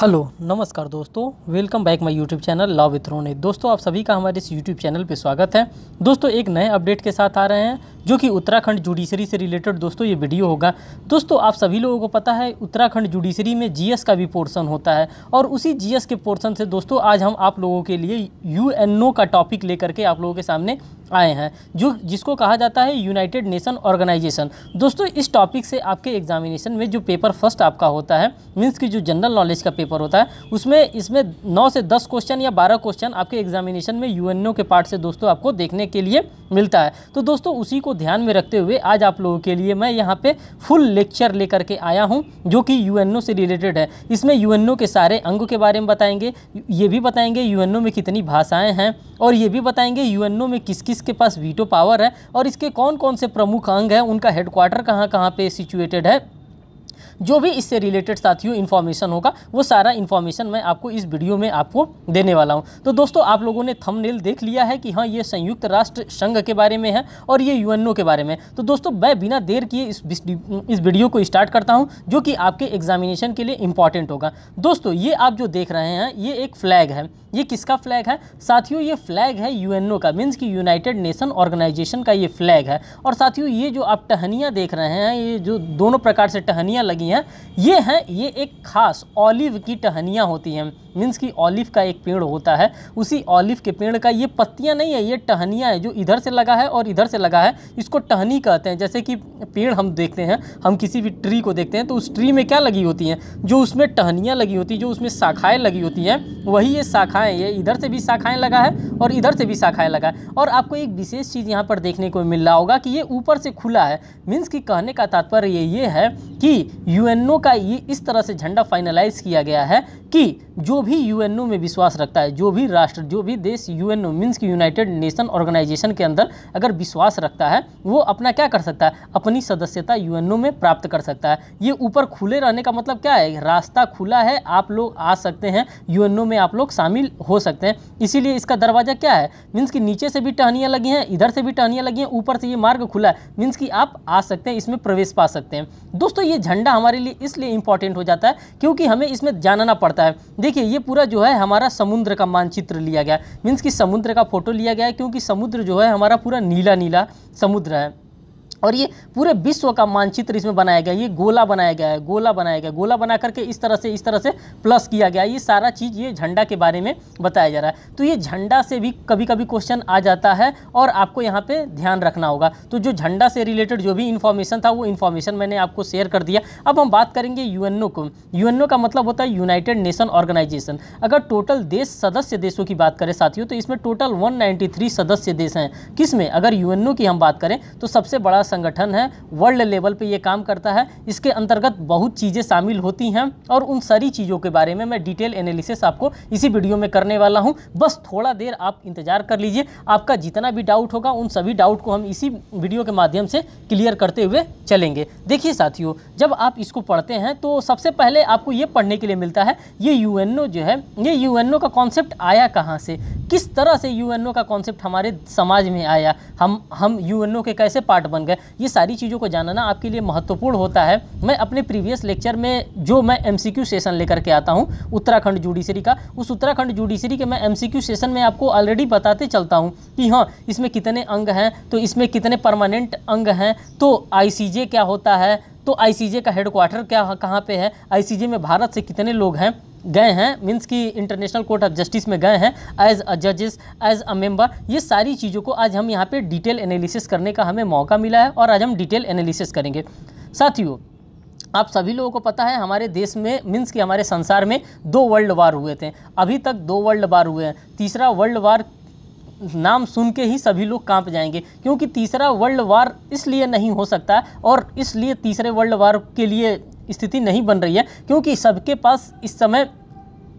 hello नमस्कार दोस्तों welcome back my YouTube channel love with रोने दोस्तों आप सभी का हमारे इस यूट्यूब चैनल पर स्वागत है दोस्तों एक नए अपडेट के साथ आ रहे हैं जो कि उत्तराखंड जुडिशरी से रिलेटेड दोस्तों ये वीडियो होगा दोस्तों आप सभी लोगों को पता है उत्तराखंड जुडिशरी में जीएस का भी पोर्सन होता है और उसी जीएस के पोर्सन से दोस्तों आज हम आप लोगों के लिए यू का टॉपिक लेकर के आप लोगों के सामने आए हैं जो जिसको कहा जाता है यूनाइटेड नेशन ऑर्गेनाइजेशन दोस्तों इस टॉपिक से आपके एग्जामिनेशन में जो पेपर फर्स्ट आपका होता है मीन्स की जो जनरल नॉलेज का पेपर पेपर होता है उसमें इसमें नौ से दस क्वेश्चन या बारह क्वेश्चन आपके एग्जामिनेशन में यू के पार्ट से दोस्तों आपको देखने के लिए मिलता है तो दोस्तों उसी को ध्यान में रखते हुए आज आप लोगों के लिए मैं यहाँ पे फुल लेक्चर लेकर के आया हूँ जो कि यू से रिलेटेड है इसमें यू के सारे अंग के बारे में बताएंगे ये भी बताएंगे यू में कितनी भाषाएँ हैं और ये भी बताएंगे यू में किस किस के पास वीटो पावर है और इसके कौन कौन से प्रमुख अंग हैं उनका हेडक्वार्टर कहाँ कहाँ पर सिचुएटेड है जो भी इससे रिलेटेड साथियों इन्फॉर्मेशन होगा वो सारा इन्फॉर्मेशन मैं आपको इस वीडियो में आपको देने वाला हूँ तो दोस्तों आप लोगों ने थंबनेल देख लिया है कि हाँ ये संयुक्त राष्ट्र संघ के बारे में है और ये यूएनओ के बारे में तो दोस्तों मैं बिना देर किए इस वीडियो को स्टार्ट करता हूँ जो कि आपके एग्जामिनेशन के लिए इंपॉर्टेंट होगा दोस्तों ये आप जो देख रहे हैं ये एक फ्लैग है ये किसका फ्लैग है साथियों ये फ्लैग है यूएनओ का मीन्स कि यूनाइटेड नेशन ऑर्गेनाइजेशन का ये फ्लैग है और साथियों ये जो आप टहनियाँ देख रहे हैं ये जो दोनों प्रकार से टहनियाँ लगी होती हैं ये हैं ये एक ख़ास ऑलिव की टहनियाँ होती हैं मीन्स कि ऑलिव का एक पेड़ होता है उसी ऑलिव के पेड़ का ये पत्तियाँ नहीं है ये टहनियाँ हैं जो इधर से लगा है और इधर से लगा है इसको टहनी कहते हैं जैसे कि पेड़ हम देखते हैं हम किसी भी ट्री को देखते हैं तो उस ट्री में क्या लगी होती हैं जो उसमें टहनियाँ लगी होती हैं जो उसमें शाखाएँ लगी होती हैं वही ये शाखाएँ ये इधर से भी शाखाएँ लगा है और इधर से भी शाखाएँ लगा है और आपको एक विशेष चीज़ यहाँ पर देखने को मिल रहा होगा कि ये ऊपर से खुला है मीन्स कि कहने का तात्पर्य ये है कि यूएनओ का ये इस तरह से झंडा फाइनलाइज किया गया है कि जो भी यूएनओ में विश्वास रखता है जो भी राष्ट्र जो भी देश यूएनओ मीन्स की यूनाइटेड नेशन ऑर्गेनाइजेशन के अंदर अगर विश्वास रखता है वो अपना क्या कर सकता है अपनी सदस्यता यूएनओ में प्राप्त कर सकता है ये ऊपर खुले रहने का मतलब क्या है रास्ता खुला है आप लोग आ सकते हैं यूएनओ में आप लोग शामिल हो सकते हैं इसीलिए इसका दरवाज़ा क्या है मीन्स कि नीचे से भी टहनियाँ लगी हैं इधर से भी टहनियाँ लगी हैं ऊपर से ये मार्ग खुला है मीन्स कि आप आ सकते हैं इसमें प्रवेश पा सकते हैं दोस्तों ये झंडा हमारे लिए इसलिए इंपॉर्टेंट हो जाता है क्योंकि हमें इसमें जानना पड़ता है होता है देखिए ये पूरा जो है हमारा समुद्र का मानचित्र लिया गया मीन्स कि समुद्र का फ़ोटो लिया गया क्योंकि समुद्र जो है हमारा पूरा नीला नीला समुद्र है और ये पूरे विश्व का मानचित्र इसमें बनाया गया ये गोला बनाया गया है गोला बनाया गया गोला बना करके इस तरह से इस तरह से प्लस किया गया ये सारा चीज़ ये झंडा के बारे में बताया जा रहा है तो ये झंडा से भी कभी कभी क्वेश्चन आ जाता है और आपको यहाँ पे ध्यान रखना होगा तो जो झंडा से रिलेटेड जो भी इन्फॉर्मेशन था वो इन्फॉर्मेशन मैंने आपको शेयर कर दिया अब हम बात करेंगे यू को यू का मतलब होता है यूनाइटेड नेशन ऑर्गेनाइजेशन अगर टोटल देश सदस्य देशों की बात करें साथियों तो इसमें टोटल वन सदस्य देश हैं में अगर यू की हम बात करें तो सबसे बड़ा संगठन है वर्ल्ड लेवल पे ये काम करता है इसके अंतर्गत बहुत चीज़ें शामिल होती हैं और उन सारी चीज़ों के बारे में मैं डिटेल एनालिसिस आपको इसी वीडियो में करने वाला हूँ बस थोड़ा देर आप इंतज़ार कर लीजिए आपका जितना भी डाउट होगा उन सभी डाउट को हम इसी वीडियो के माध्यम से क्लियर करते हुए चलेंगे देखिए साथियों जब आप इसको पढ़ते हैं तो सबसे पहले आपको ये पढ़ने के लिए मिलता है ये यू जो है ये यू का कॉन्सेप्ट आया कहाँ से किस तरह से यू का कॉन्सेप्ट हमारे समाज में आया हम हम यू के कैसे पार्ट बन गए ये सारी चीज़ों को जानना आपके लिए महत्वपूर्ण होता है मैं अपने प्रीवियस लेक्चर में जो मैं एम सेशन लेकर के आता हूँ उत्तराखंड जुडिशरी का उस उत्तराखंड जुडिशरी के मैं एम सेशन में आपको ऑलरेडी बताते चलता हूँ कि हाँ इसमें कितने अंग हैं तो इसमें कितने परमानेंट अंग हैं तो आई क्या होता है तो आईसीजे का हेडक्वार्टर क्या कहाँ पे है आईसीजे में भारत से कितने लोग हैं गए हैं मीन्स कि इंटरनेशनल कोर्ट ऑफ जस्टिस में गए हैं एज अ जजेस एज अ मेंबर ये सारी चीज़ों को आज हम यहाँ पे डिटेल एनालिसिस करने का हमें मौका मिला है और आज हम डिटेल एनालिसिस करेंगे साथियों आप सभी लोगों को पता है हमारे देश में मीन्स कि हमारे संसार में दो वर्ल्ड वार हुए थे अभी तक दो वर्ल्ड वार हुए हैं तीसरा वर्ल्ड वार नाम सुन के ही सभी लोग कांप जाएंगे क्योंकि तीसरा वर्ल्ड वार इसलिए नहीं हो सकता और इसलिए तीसरे वर्ल्ड वार के लिए स्थिति नहीं बन रही है क्योंकि सबके पास इस समय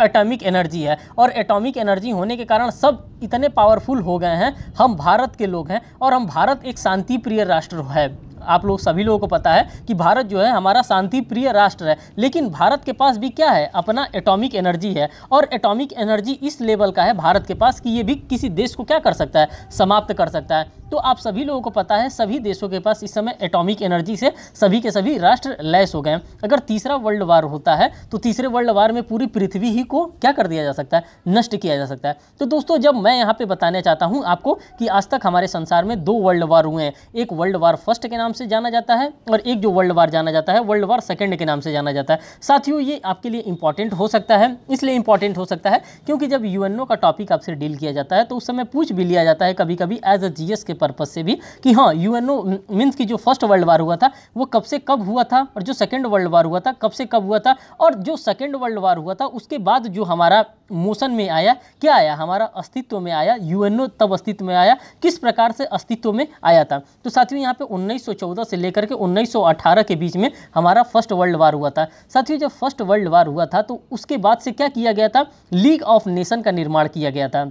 एटॉमिक एनर्जी है और एटॉमिक एनर्जी होने के कारण सब इतने पावरफुल हो गए हैं हम भारत के लोग हैं और हम भारत एक शांति प्रिय राष्ट्र है आप लोग सभी लोगों को पता है कि भारत जो है हमारा शांति प्रिय राष्ट्र है लेकिन भारत के पास भी क्या है अपना एटॉमिक एनर्जी है और एटॉमिक एनर्जी इस लेवल का है भारत के पास कि ये भी किसी देश को क्या कर सकता है समाप्त कर सकता है तो आप सभी लोगों को पता है सभी देशों के पास इस समय एटॉमिक एनर्जी से सभी के सभी राष्ट्र लैस हो गए हैं अगर तीसरा वर्ल्ड वार होता है तो तीसरे वर्ल्ड वार में पूरी पृथ्वी ही को क्या कर दिया जा सकता है नष्ट किया जा सकता है तो दोस्तों जब मैं यहाँ पे बताना चाहता हूँ आपको कि आज तक हमारे संसार में दो वर्ल्ड वार हुए हैं एक वर्ल्ड वार फर्स्ट के नाम से जाना जाता है और एक जो वर्ल्ड वार जाना जाता है वर्ल्ड वार सेकेंड के नाम से जाना जाता है साथियों ये आपके लिए इंपॉर्टेंट हो सकता है इसलिए इंपॉर्टेंट हो सकता है क्योंकि जब यूएनओ का टॉपिक आपसे डील किया जाता है तो उस समय पूछ भी लिया जाता है कभी कभी एज अ जीएस के पर्पज़ से भी कि हाँ यू एन की जो फर्स्ट वर्ल्ड वार हुआ था वो कब से कब हुआ था और जो सेकेंड वर्ल्ड वार हुआ था कब से कब हुआ था और जो सेकेंड वर्ल्ड वार हुआ था उसके बाद जो हमारा मोशन में आया क्या आया हमारा अस्तित्व में आया यूएनओ तब अस्तित्व में आया किस प्रकार से अस्तित्व में आया था तो साथियों यहाँ पे 1914 से लेकर के 1918 के बीच में हमारा फर्स्ट वर्ल्ड वार हुआ था साथियों जब फर्स्ट वर्ल्ड वार हुआ था तो उसके बाद से क्या किया गया था लीग ऑफ नेशन का निर्माण किया गया था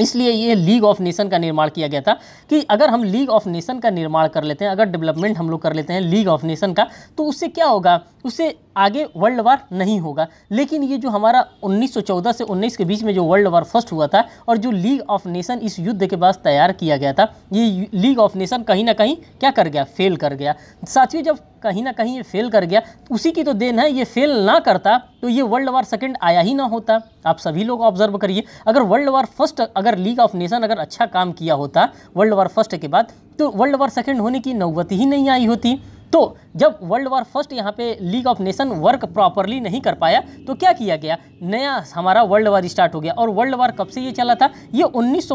इसलिए ये लीग ऑफ नेशन का निर्माण किया गया था कि अगर हम लीग ऑफ नेशन का निर्माण कर लेते हैं अगर डेवलपमेंट हम लोग कर लेते हैं लीग ऑफ नेशन का तो उससे क्या होगा उससे आगे वर्ल्ड वार नहीं होगा लेकिन ये जो हमारा 1914 से 19 के बीच में जो वर्ल्ड वार फर्स्ट हुआ था और जो लीग ऑफ नेशन इस युद्ध के बाद तैयार किया गया था ये लीग ऑफ नेशन कहीं ना कहीं क्या कर गया फेल कर गया साथियों जब कहीं ना कहीं ये फेल कर गया उसी की तो देन है ये फेल ना करता तो ये वर्ल्ड वार सेकेंड आया ही ना होता आप सभी लोग ऑब्जर्व करिए अगर वर्ल्ड वार फर्स्ट अगर लीग ऑफ नेशन अगर अच्छा काम किया होता वर्ल्ड वार फर्स्ट के बाद तो वर्ल्ड वार सेकेंड होने की नौबत ही नहीं आई होती तो जब वर्ल्ड वॉर फर्स्ट यहाँ पे league of nation work properly नहीं कर पाया तो क्या किया गया नया हमारा वर्ल्ड वॉर स्टार्ट हो गया और वर्ल्ड वॉर कब से ये चला था ये उन्नीस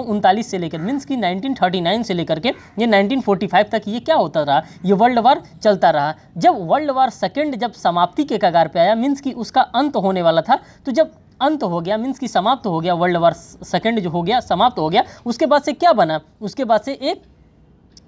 से लेकर मीन्स कि 1939 से लेकर के ये 1945 तक ये क्या होता रहा ये वर्ल्ड वॉर चलता रहा जब वर्ल्ड वॉर सेकेंड जब समाप्ति के कगार पर आया मीन्स कि उसका अंत होने वाला था तो जब अंत हो गया मीन्स कि समाप्त हो गया वर्ल्ड वॉर सेकेंड जो हो गया समाप्त हो गया उसके बाद से क्या बना उसके बाद से एक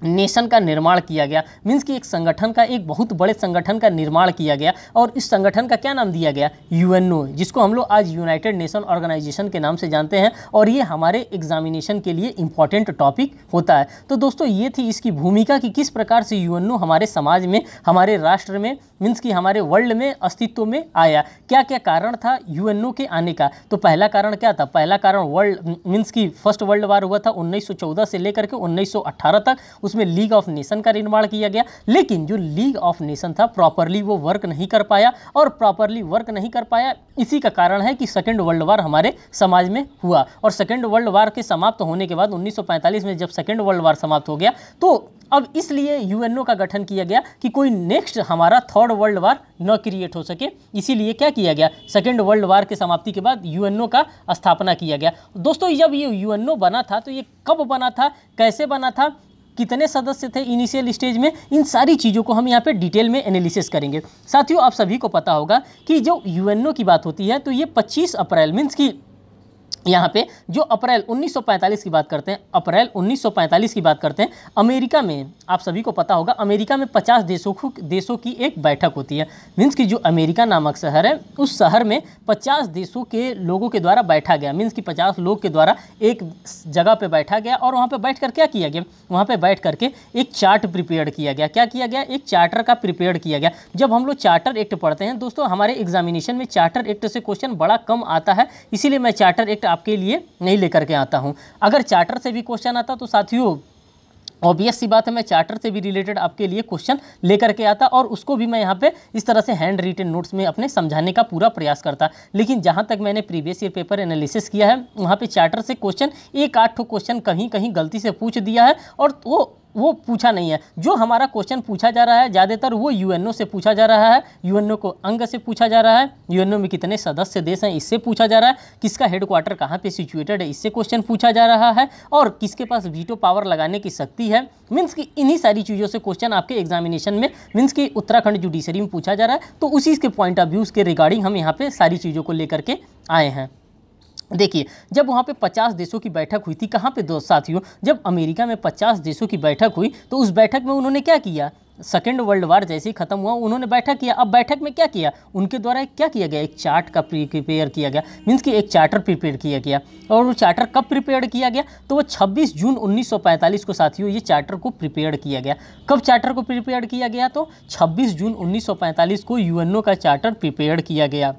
नेशन का निर्माण किया गया मीन्स कि एक संगठन का एक बहुत बड़े संगठन का निर्माण किया गया और इस संगठन का क्या नाम दिया गया यूएनओ जिसको हम लोग आज यूनाइटेड नेशन ऑर्गेनाइजेशन के नाम से जानते हैं और ये हमारे एग्जामिनेशन के लिए इम्पॉर्टेंट टॉपिक होता है तो दोस्तों ये थी इसकी भूमिका कि किस प्रकार से यू हमारे समाज में हमारे राष्ट्र में मीन्स कि हमारे वर्ल्ड में अस्तित्व में आया क्या क्या कारण था यू के आने का तो पहला कारण क्या था पहला कारण वर्ल्ड मीन्स कि फर्स्ट वर्ल्ड वार हुआ था उन्नीस से लेकर के उन्नीस तक उसमें लीग ऑफ नेशन का निर्माण किया गया लेकिन जो लीग ऑफ नेशन था प्रॉपरली वो वर्क नहीं कर पाया और प्रॉपरली वर्क नहीं कर पाया इसी का कारण है कि सेकेंड वर्ल्ड वार हमारे समाज में हुआ और सेकेंड वर्ल्ड वार के समाप्त होने के बाद 1945 में जब सेकेंड वर्ल्ड वार समाप्त हो गया तो अब इसलिए यूएनओ का गठन किया गया कि कोई नेक्स्ट हमारा थर्ड वर्ल्ड वार न क्रिएट हो सके इसीलिए क्या किया गया सेकेंड वर्ल्ड वार के समाप्ति के बाद यूएनओ का स्थापना किया गया दोस्तों जब ये यूएनओ बना था तो ये कब बना था कैसे बना था कितने सदस्य थे इनिशियल स्टेज में इन सारी चीज़ों को हम यहाँ पे डिटेल में एनालिसिस करेंगे साथियों आप सभी को पता होगा कि जो यूएनओ की बात होती है तो ये 25 अप्रैल मीन्स की यहाँ पे जो अप्रैल 1945 की बात करते हैं अप्रैल 1945 की बात करते हैं अमेरिका में आप सभी को पता होगा अमेरिका में 50 देशों को देशों की एक बैठक होती है मीन्स की जो अमेरिका नामक शहर है उस शहर में 50 देशों के लोगों के द्वारा बैठा गया मीन्स कि 50 लोग के द्वारा एक जगह पे बैठा गया और वहाँ पर बैठ कर क्या किया गया वहाँ पर बैठ करके एक चार्ट प्रिपेयर किया गया क्या किया गया एक चार्टर का प्रिपेयर किया गया जब हम लोग चार्टर एक्ट पढ़ते हैं दोस्तों हमारे एग्जामिनेशन में चार्टर एक्ट से क्वेश्चन बड़ा कम आता है इसीलिए मैं चार्टर एक्ट डायरेक्ट आपके लिए नहीं लेकर के आता हूँ अगर चार्टर से भी क्वेश्चन आता तो साथियों ऑब्वियस सी बात है मैं चार्टर से भी रिलेटेड आपके लिए क्वेश्चन लेकर के आता और उसको भी मैं यहाँ पे इस तरह से हैंड रिटेन नोट्स में अपने समझाने का पूरा प्रयास करता लेकिन जहाँ तक मैंने प्रीवियस ईयर पेपर एनालिसिस किया है वहाँ पे चार्टर से क्वेश्चन एक आठ ठो क्वेश्चन कहीं कहीं गलती से पूछ दिया है और वो तो वो पूछा नहीं है जो हमारा क्वेश्चन पूछा जा रहा है ज़्यादातर वो यूएनओ से पूछा जा रहा है यूएनओ को अंग से पूछा जा रहा है यूएनओ में कितने सदस्य देश हैं इससे पूछा जा रहा है किसका हेडक्वार्टर कहाँ पे सिचुएटेड है इससे क्वेश्चन पूछा जा रहा है और किसके पास वीटो पावर लगाने की शक्ति है मीन्स की इन्हीं सारी चीज़ों से क्वेश्चन आपके एग्जामिनेशन में मीन्स कि उत्तराखंड जुडिशरी में पूछा जा रहा है तो उसी के पॉइंट ऑफ व्यू के रिगार्डिंग हम यहाँ पर सारी चीज़ों को लेकर के आए हैं देखिए जब वहाँ पे 50 देशों की बैठक हुई थी कहाँ पे दोस्त साथियों जब अमेरिका में 50 देशों की बैठक हुई तो उस बैठक में उन्होंने क्या किया सेकेंड वर्ल्ड वार जैसे ही खत्म हुआ उन्होंने बैठक किया अब बैठक में क्या किया उनके द्वारा क्या किया गया एक चार्ट का प्रिपेयर किया गया मीन्स कि एक चार्टर प्रिपेयर किया गया और वो चार्टर कब प्रिपेयर किया गया तो वो 26 जून 1945 को साथियों ये चार्टर को प्रिपेयर किया गया कब चार्टर को प्रिपेयर किया गया तो छब्बीस जून उन्नीस को यू का चार्टर प्रिपेयर किया गया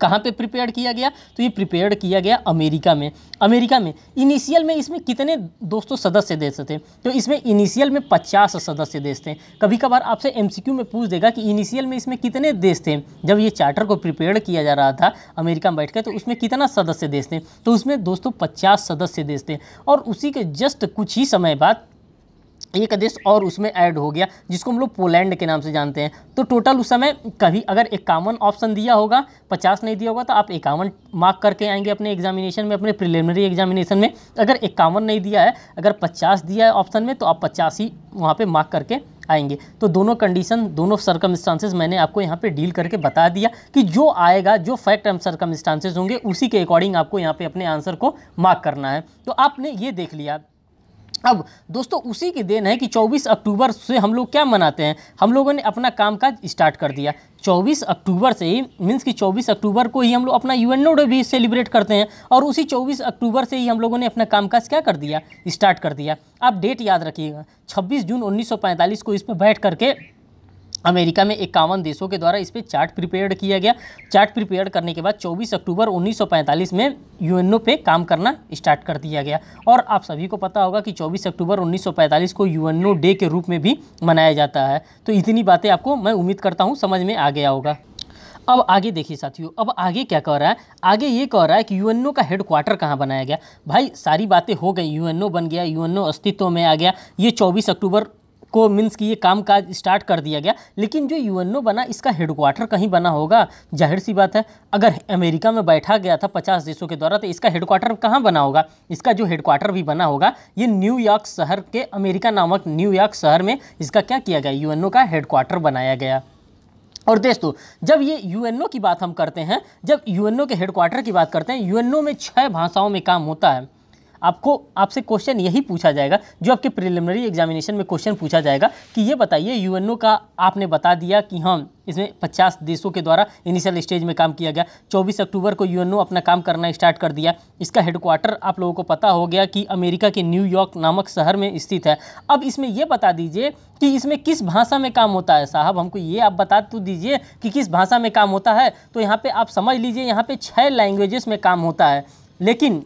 कहाँ पे प्रिपेयर किया गया तो ये प्रिपेयर किया गया अमेरिका में अमेरिका में इनिशियल में इसमें कितने दोस्तों सदस्य देश थे तो इसमें इनिशियल में पचास सदस्य देश थे कभी कभार आपसे एम में पूछ देगा कि इनिशियल में इसमें कितने देश थे जब ये चार्टर को प्रिपेयर किया जा रहा था अमेरिका में बैठ कर तो उसमें कितना सदस्य देश थे तो उसमें दोस्तों पचास सदस्य देश थे और उसी के जस्ट कुछ ही समय बाद एक देश और उसमें ऐड हो गया जिसको हम लोग पोलैंड के नाम से जानते हैं तो टोटल उस समय कभी अगर इक्यावन ऑप्शन दिया होगा पचास नहीं दिया होगा तो आप इक्यावन मार्क करके आएंगे अपने एग्जामिनेशन में अपने प्रिलिमिनरी एग्जामिनेशन में अगर इक्यावन नहीं दिया है अगर पचास दिया है ऑप्शन में तो आप पचास ही वहाँ पर मार्क करके आएंगे तो दोनों कंडीशन दोनों सरकम मैंने आपको यहाँ पे डील करके बता दिया कि जो आएगा जो फैक्ट एंड सरकम होंगे उसी के अकॉर्डिंग आपको यहाँ पे अपने आंसर को मार्क करना है तो आपने ये देख लिया अब दोस्तों उसी की देन है कि 24 अक्टूबर से हम लोग क्या मनाते हैं हम लोगों ने अपना कामकाज स्टार्ट कर दिया 24 अक्टूबर से ही मीन्स कि 24 अक्टूबर को ही हम लोग अपना यूएनओ डे भी सेलिब्रेट करते हैं और उसी 24 अक्टूबर से ही हम लोगों ने अपना कामकाज क्या कर दिया स्टार्ट कर दिया आप डेट याद रखिएगा 26 जून 1945 को इस पर बैठ करके अमेरिका में इक्यावन देशों के द्वारा इस पर चार्ट प्रिपेयर किया गया चार्ट प्रिपेयर करने के बाद 24 अक्टूबर 1945 में यूएनओ पे काम करना स्टार्ट कर दिया गया और आप सभी को पता होगा कि 24 अक्टूबर 1945 को यूएनओ डे के रूप में भी मनाया जाता है तो इतनी बातें आपको मैं उम्मीद करता हूँ समझ में आ गया होगा अब आगे देखिए साथियों अब आगे क्या कह रहा है आगे ये कह रहा है कि यूएनओ का हेड क्वार्टर कहाँ बनाया गया भाई सारी बातें हो गई यूएनओ बन गया यूएनओ अस्तित्व में आ गया ये 24 अक्टूबर को मीन्स कि ये काम काज स्टार्ट कर दिया गया लेकिन जो यूएनओ बना इसका हेडक्वार्टर कहीं बना होगा जाहिर सी बात है अगर अमेरिका में बैठा गया था पचास देशों के द्वारा तो इसका हेडक्वार्टर कहाँ बना होगा इसका जो हेडक्वार्टर भी बना होगा ये न्यूयॉर्क शहर के अमेरिका नामक न्यूयॉर्क शहर में इसका क्या किया गया यू का हेडक्वार्टर बनाया गया और दोस्तों जब ये यूएनओ की बात हम करते हैं जब यूएनओ के हेडक्वार्टर की बात करते हैं यूएनओ में छः भाषाओं में काम होता है आपको आपसे क्वेश्चन यही पूछा जाएगा जो आपके प्रिलिमिनरी एग्जामिनेशन में क्वेश्चन पूछा जाएगा कि ये बताइए यूएनओ का आपने बता दिया कि हम हाँ, इसमें 50 देशों के द्वारा इनिशियल स्टेज में काम किया गया 24 अक्टूबर को यूएनओ अपना काम करना स्टार्ट कर दिया इसका हेडक्वार्टर आप लोगों को पता हो गया कि अमेरिका के न्यूयॉर्क नामक शहर में स्थित है अब इसमें यह बता दीजिए कि इसमें किस भाषा में काम होता है साहब हमको ये आप बता तो दीजिए कि किस भाषा में काम होता है तो यहाँ पर आप समझ लीजिए यहाँ पर छः लैंग्वेजेस में काम होता है लेकिन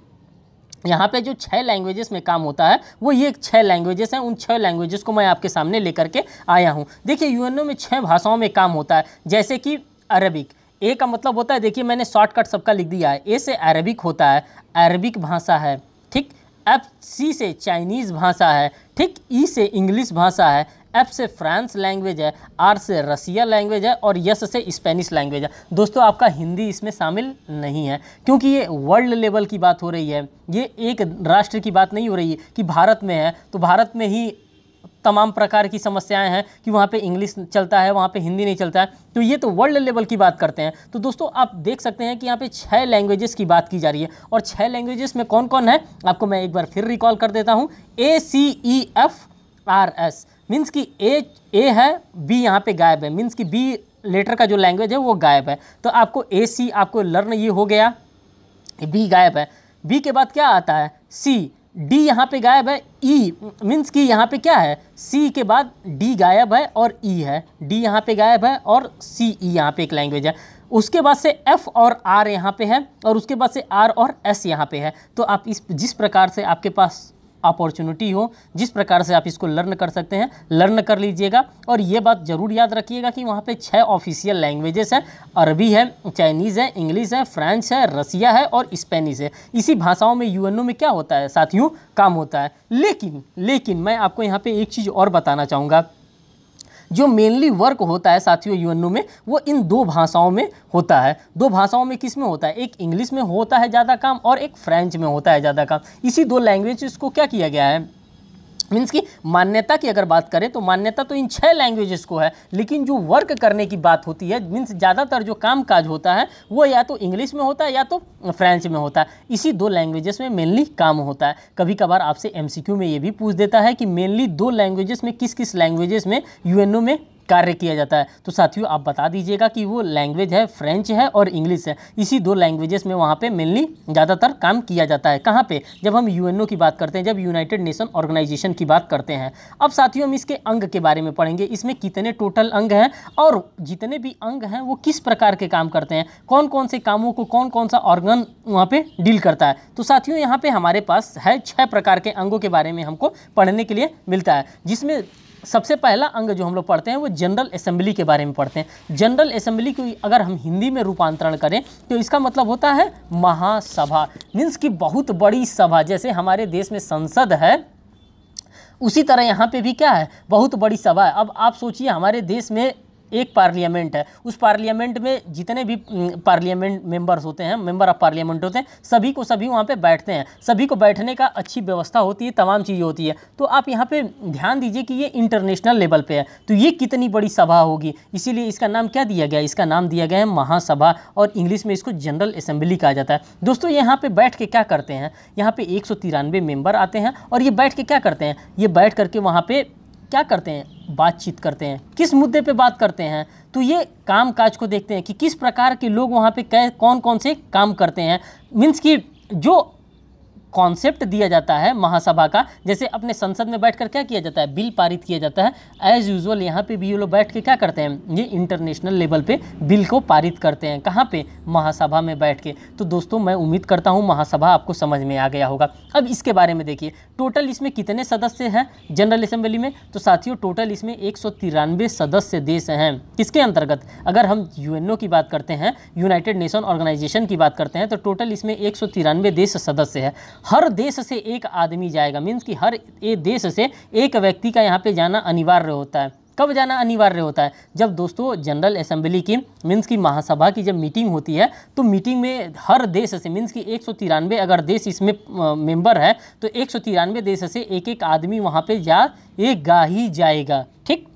यहाँ पे जो छः लैंग्वेजेस में काम होता है वो ये छः लैंग्वेजेस हैं उन छः लैंग्वेजेस को मैं आपके सामने लेकर के आया हूँ देखिए यूएनओ में छः भाषाओं में काम होता है जैसे कि अरबिक ए का मतलब होता है देखिए मैंने शॉर्टकट सबका लिख दिया है ए से अरबिक होता है अरबिक भाषा है ठीक एफ सी से चाइनीज़ भाषा है ठीक ई e से इंग्लिश भाषा है एफ से फ्रांस लैंग्वेज है आर से रसिया लैंग्वेज है और यस से स्पेनिश लैंग्वेज है दोस्तों आपका हिंदी इसमें शामिल नहीं है क्योंकि ये वर्ल्ड लेवल की बात हो रही है ये एक राष्ट्र की बात नहीं हो रही है कि भारत में है तो भारत में ही तमाम प्रकार की समस्याएं हैं कि वहाँ पे इंग्लिश चलता है वहाँ पे हिंदी नहीं चलता है तो ये तो वर्ल्ड लेवल की बात करते हैं तो दोस्तों आप देख सकते हैं कि यहाँ पे छः लैंग्वेजेस की बात की जा रही है और छः लैंग्वेजेस में कौन कौन है आपको मैं एक बार फिर रिकॉल कर देता हूँ A C E F R S means कि ए ए है बी यहाँ पे गायब है मीन्स कि बी लेटर का जो लैंग्वेज है वो गायब है तो आपको ए सी आपको लर्न ये हो गया बी गायब है बी के बाद क्या आता है सी डी यहाँ पे गायब है ई मीन्स कि यहाँ पे क्या है सी के बाद डी गायब है और ई e है डी यहाँ पे गायब है और सी ई यहाँ पे एक लैंग्वेज है उसके बाद से एफ और आर यहाँ पे है और उसके बाद से आर और एस यहाँ पे है तो आप इस जिस प्रकार से आपके पास अपॉर्चुनिटी हो जिस प्रकार से आप इसको लर्न कर सकते हैं लर्न कर लीजिएगा और ये बात ज़रूर याद रखिएगा कि वहाँ पे छः ऑफिशियल लैंग्वेजेस हैं अरबी है चाइनीज़ है इंग्लिश है फ्रेंच है रसिया है और स्पेनिश है इसी भाषाओं में यूएनओ में क्या होता है साथियों काम होता है लेकिन लेकिन मैं आपको यहाँ पर एक चीज़ और बताना चाहूँगा जो मेनली वर्क होता है साथियों यूएनओ में वो इन दो भाषाओं में होता है दो भाषाओं में किस में होता है एक इंग्लिश में होता है ज़्यादा काम और एक फ्रेंच में होता है ज़्यादा काम इसी दो लैंग्वेज को क्या किया गया है मीन्स की मान्यता की अगर बात करें तो मान्यता तो इन छह लैंग्वेजेस को है लेकिन जो वर्क करने की बात होती है मीन्स ज़्यादातर जो काम काज होता है वो या तो इंग्लिश में होता है या तो फ्रेंच में होता है इसी दो लैंग्वेजेस में मेनली काम होता है कभी कभार आपसे एमसीक्यू में ये भी पूछ देता है कि मेनली दो लैंग्वेजेस में किस किस लैंग्वेजेस में यूएनओ में कार्य किया जाता है तो साथियों आप बता दीजिएगा कि वो लैंग्वेज है फ्रेंच है और इंग्लिश है इसी दो लैंग्वेजेस में वहाँ पे मेनली ज़्यादातर काम किया जाता है कहाँ पे जब हम यूएनओ की बात करते हैं जब यूनाइटेड नेशन ऑर्गेनाइजेशन की बात करते हैं अब साथियों हम इसके अंग के बारे में पढ़ेंगे इसमें कितने टोटल अंग हैं और जितने भी अंग हैं वो किस प्रकार के काम करते हैं कौन कौन से कामों को कौन कौन सा ऑर्गन वहाँ पर डील करता है तो साथियों यहाँ पर हमारे पास है छः प्रकार के अंगों के बारे में हमको पढ़ने के लिए मिलता है जिसमें सबसे पहला अंग जो हम लोग पढ़ते हैं वो जनरल असेंबली के बारे में पढ़ते हैं जनरल असेंबली को अगर हम हिंदी में रूपांतरण करें तो इसका मतलब होता है महासभा मीन्स की बहुत बड़ी सभा जैसे हमारे देश में संसद है उसी तरह यहाँ पे भी क्या है बहुत बड़ी सभा है अब आप सोचिए हमारे देश में एक पार्लियामेंट है उस पार्लियामेंट में जितने भी पार्लियामेंट मेंबर्स होते हैं मेंबर ऑफ पार्लियामेंट होते हैं सभी को सभी वहाँ पे बैठते हैं सभी को बैठने का अच्छी व्यवस्था होती है तमाम चीज़ें होती है तो आप यहाँ पे ध्यान दीजिए कि ये इंटरनेशनल लेवल पे है तो ये कितनी बड़ी सभा होगी इसीलिए इसका नाम क्या दिया गया इसका नाम दिया गया है महासभा और इंग्लिश में इसको जनरल असेंबली कहा जाता है दोस्तों यहाँ पर बैठ के क्या करते हैं यहाँ पर एक मेंबर आते हैं और ये बैठ के क्या करते हैं ये बैठ करके वहाँ पर क्या करते हैं बातचीत करते हैं किस मुद्दे पे बात करते हैं तो ये काम काज को देखते हैं कि किस प्रकार के लोग वहाँ पे कौन कौन से काम करते हैं मीन्स कि जो कॉन्सेप्ट दिया जाता है महासभा का जैसे अपने संसद में बैठकर क्या किया जाता है बिल पारित किया जाता है एज यूजुअल यहाँ पे भी ये लोग बैठ के क्या करते हैं ये इंटरनेशनल लेवल पे बिल को पारित करते हैं कहाँ पे महासभा में बैठ के तो दोस्तों मैं उम्मीद करता हूँ महासभा आपको समझ में आ गया होगा अब इसके बारे में देखिए टोटल इसमें कितने सदस्य हैं जनरल असेंबली में तो साथियों टोटल इसमें एक सदस्य देश हैं किसके अंतर्गत अगर हम यू की बात करते हैं यूनाइटेड नेशन ऑर्गेनाइजेशन की बात करते हैं तो टोटल इसमें एक देश सदस्य है हर देश से एक आदमी जाएगा मीन्स कि हर ए देश से एक व्यक्ति का यहाँ पे जाना अनिवार्य होता है कब जाना अनिवार्य होता है जब दोस्तों जनरल असेंबली की मीन्स की महासभा की जब मीटिंग होती है तो मीटिंग में हर देश से मीन्स की एक अगर देश इसमें मेंबर है तो एक देश से एक एक आदमी वहाँ पे जाएगा ही जाएगा ठीक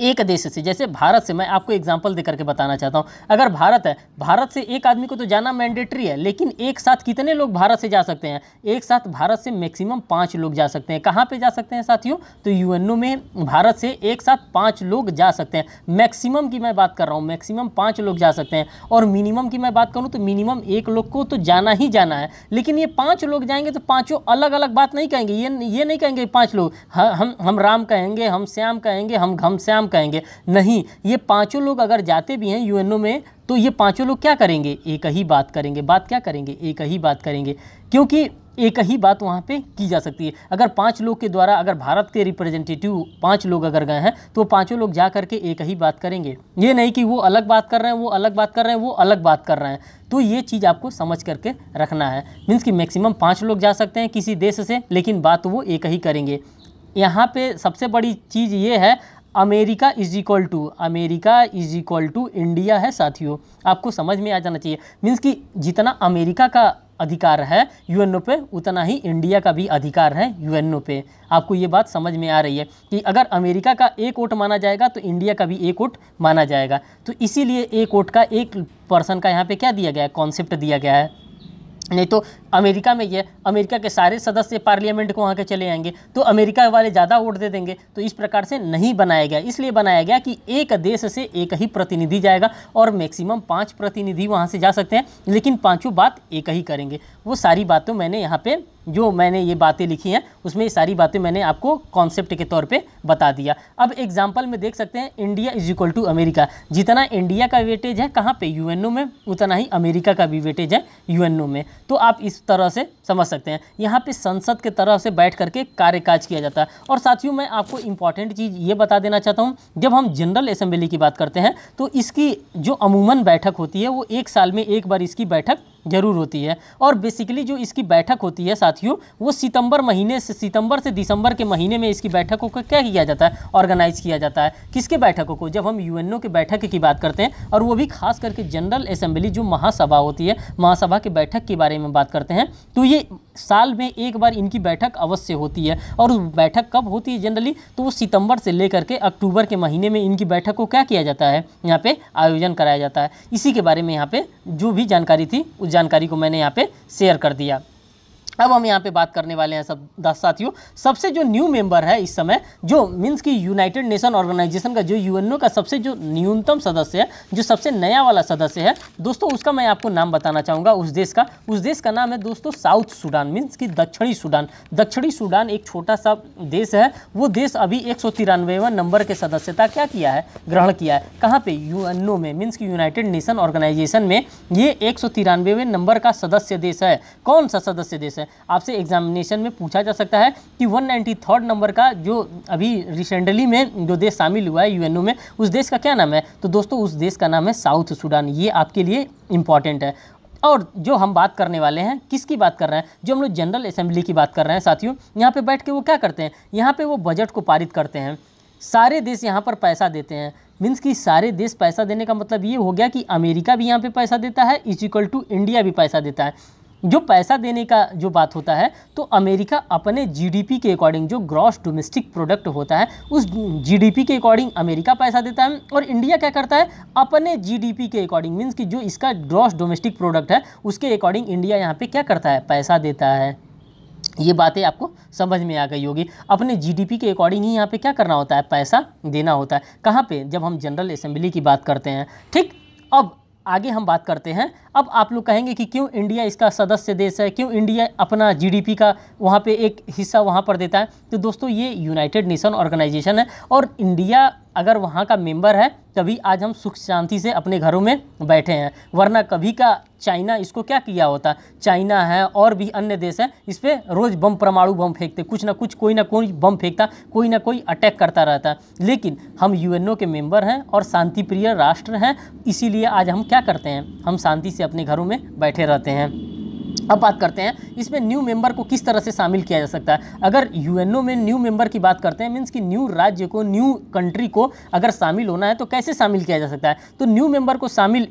एक देश से जैसे भारत से मैं आपको एग्जाम्पल दे करके बताना चाहता हूँ अगर भारत है भारत से एक आदमी को तो जाना मैंडेटरी है लेकिन एक साथ कितने लोग भारत से जा सकते हैं एक साथ भारत से मैक्सिमम पाँच लोग जा सकते हैं कहाँ पर जा सकते हैं साथियों तो यू में भारत से एक साथ पाँच लोग जा सकते हैं मैक्सिमम की मैं बात कर रहा हूँ मैक्सिमम पाँच लोग जा सकते हैं और मिनिमम की मैं बात करूँ तो मिनिमम एक लोग को तो जाना ही जाना है लेकिन ये पाँच लोग जाएंगे तो पाँचों अलग अलग बात नहीं कहेंगे ये ये नहीं कहेंगे पाँच लोग हम हम राम कहेंगे हम श्याम कहेंगे हम श्याम काम कहेंगे नहीं ये पांचों लोग अगर जाते भी हैं यूएनओ में तो ये पांचों लोग क्या करेंगे एक ही बात करेंगे बात क्या करेंगे एक ही बात करेंगे क्योंकि एक ही बात वहाँ पे की जा सकती है अगर पांच लोग के द्वारा अगर भारत के रिप्रेजेंटेटिव पांच लोग अगर गए हैं तो पांचों लोग जा करके एक ही बात करेंगे ये नहीं कि वो अलग बात कर रहे हैं वो अलग बात कर रहे हैं वो अलग बात कर रहे हैं तो ये चीज़ आपको समझ करके रखना है मीन्स कि मैक्सिमम पाँच लोग जा सकते हैं किसी देश से लेकिन बात वो एक ही करेंगे यहाँ पे सबसे बड़ी चीज़ ये है America is equal to America is equal to India है साथियों आपको समझ में आ जाना चाहिए मीन्स कि जितना अमेरिका का अधिकार है यूएनओ पे उतना ही इंडिया का भी अधिकार है यूएनओ पे आपको ये बात समझ में आ रही है कि अगर अमेरिका का एक वोट माना जाएगा तो इंडिया का भी एक वोट माना जाएगा तो इसीलिए एक वोट का एक पर्सन का यहाँ पे क्या दिया गया है कॉन्सेप्ट दिया गया है नहीं तो अमेरिका में ये अमेरिका के सारे सदस्य पार्लियामेंट को वहाँ के चले आएंगे तो अमेरिका वाले ज़्यादा वोट दे देंगे तो इस प्रकार से नहीं बनाया गया इसलिए बनाया गया कि एक देश से एक ही प्रतिनिधि जाएगा और मैक्सिमम पाँच प्रतिनिधि वहाँ से जा सकते हैं लेकिन पाँचों बात एक ही करेंगे वो सारी बातों मैंने यहाँ पर जो मैंने ये बातें लिखी हैं उसमें ये सारी बातें मैंने आपको कॉन्सेप्ट के तौर पे बता दिया अब एग्जांपल में देख सकते हैं India is equal to America जितना इंडिया का वेटेज है कहाँ पे यूएनओ में उतना ही अमेरिका का भी वेटेज है यूएनओ में तो आप इस तरह से समझ सकते हैं यहाँ पर संसद के तरह से बैठ करके कार्यकाज किया जाता है और साथियों मैं आपको इंपॉर्टेंट चीज़ ये बता देना चाहता हूँ जब हम जनरल असेंबली की बात करते हैं तो इसकी जो अमूमन बैठक होती है वो एक साल में एक बार इसकी बैठक जरूर होती है और बेसिकली जो इसकी बैठक होती है साथ साथियों वो सितंबर महीने से सितंबर से दिसंबर के महीने में इसकी बैठकों को क्या किया जाता है ऑर्गेनाइज किया जाता है किसके बैठकों को जब हम यूएनओ के बैठक की बात करते हैं और वो भी खास करके जनरल असेंबली जो महासभा होती है महासभा के बैठक के बारे में बात करते हैं तो ये साल में एक बार इनकी बैठक अवश्य होती है और बैठक कब होती है जनरली तो वो सितंबर से लेकर के अक्टूबर के महीने में इनकी बैठक को क्या किया जाता है यहाँ पे आयोजन कराया जाता है इसी के बारे में यहाँ पे जो भी जानकारी थी उस जानकारी को मैंने यहाँ पे शेयर कर दिया अब हम यहाँ पे बात करने वाले हैं सब दस साथियों सबसे जो न्यू मेंबर है इस समय जो मीन्स कि यूनाइटेड नेशन ऑर्गेनाइजेशन का जो यूएनओ का सबसे जो न्यूनतम सदस्य है जो सबसे नया वाला सदस्य है दोस्तों उसका मैं आपको नाम बताना चाहूँगा उस देश का उस देश का नाम है दोस्तों साउथ सूडान मीन्स कि दक्षिणी सूडान दक्षिणी सूडान एक छोटा सा देश है वो देश अभी एक नंबर के सदस्यता क्या किया है ग्रहण किया है कहाँ पर यू में मीन्स की यूनाइटेड नेशन ऑर्गेनाइजेशन में ये एक नंबर का सदस्य देश है कौन सा सदस्य देश है है आपसे एग्जामिनेशन में पूछा जा सकता है कि वन नंबर का जो अभी रिसेंटली में जो देश शामिल हुआ है यू में उस देश का क्या नाम है तो दोस्तों उस देश का नाम है साउथ सूडान ये आपके लिए इंपॉर्टेंट है और जो हम बात करने वाले हैं किसकी बात कर रहे हैं जो हम लोग जनरल असेंबली की बात कर रहे हैं साथियों यहाँ पे बैठ के वो क्या करते हैं यहाँ पे वो बजट को पारित करते हैं सारे देश यहाँ पर पैसा देते हैं मीन्स कि सारे देश पैसा देने का मतलब ये हो गया कि अमेरिका भी यहाँ पे पैसा देता है इज इक्वल टू इंडिया भी पैसा देता है जो पैसा देने का जो बात होता है तो अमेरिका अपने जीडीपी के अकॉर्डिंग जो ग्रॉस डोमेस्टिक प्रोडक्ट होता है उस जीडीपी के अकॉर्डिंग अमेरिका पैसा देता है और इंडिया क्या करता है अपने जीडीपी के अकॉर्डिंग मीन्स कि जो इसका ग्रॉस डोमेस्टिक प्रोडक्ट है उसके अकॉर्डिंग इंडिया यहाँ पर क्या करता है पैसा देता है ये बातें आपको समझ में आ गई होगी अपने जीडीपी के अकॉर्डिंग ही यहाँ पे क्या करना होता है पैसा देना होता है कहाँ पे जब हम जनरल असेंबली की बात करते हैं ठीक अब आगे हम बात करते हैं अब आप लोग कहेंगे कि क्यों इंडिया इसका सदस्य देश है क्यों इंडिया अपना जीडीपी का वहाँ पे एक हिस्सा वहाँ पर देता है तो दोस्तों ये यूनाइटेड नेशन ऑर्गेनाइजेशन है और इंडिया अगर वहाँ का मेंबर है तभी आज हम सुख शांति से अपने घरों में बैठे हैं वरना कभी का चाइना इसको क्या किया होता चाइना है और भी अन्य देश हैं इस पर रोज़ बम परमाणु बम फेंकते कुछ ना कुछ कोई ना कोई बम फेंकता कोई ना कोई अटैक करता रहता लेकिन हम यूएनओ के मेंबर हैं और शांति प्रिय राष्ट्र हैं इसीलिए आज हम क्या करते हैं हम शांति से अपने घरों में बैठे रहते हैं अब बात करते हैं इसमें न्यू मेंबर को किस तरह से शामिल किया जा सकता है अगर यूएनओ में न्यू मेंबर की बात करते हैं मीन्स कि न्यू राज्य को न्यू कंट्री को अगर शामिल होना है तो कैसे शामिल किया जा सकता है तो न्यू मेंबर को शामिल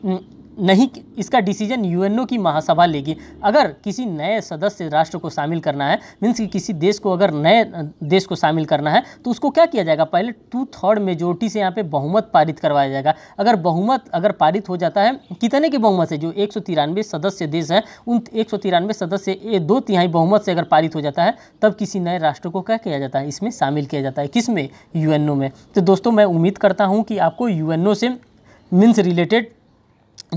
नहीं इसका डिसीजन यूएनओ की महासभा लेगी अगर किसी नए सदस्य राष्ट्र को शामिल करना है मीन्स कि किसी देश को अगर नए देश को शामिल करना है तो उसको क्या किया जाएगा पहले टू थर्ड मेजोरिटी से यहाँ पे बहुमत पारित करवाया जाएगा अगर बहुमत अगर पारित हो जाता है कितने के बहुमत से जो एक सदस्य देश है उन एक सदस्य दो तिहाई बहुमत से अगर पारित हो जाता है तब किसी नए राष्ट्र को क्या किया जाता है इसमें शामिल किया जाता है किस में यूएनओ में तो दोस्तों मैं उम्मीद करता हूँ कि आपको यू से मीन्स रिलेटेड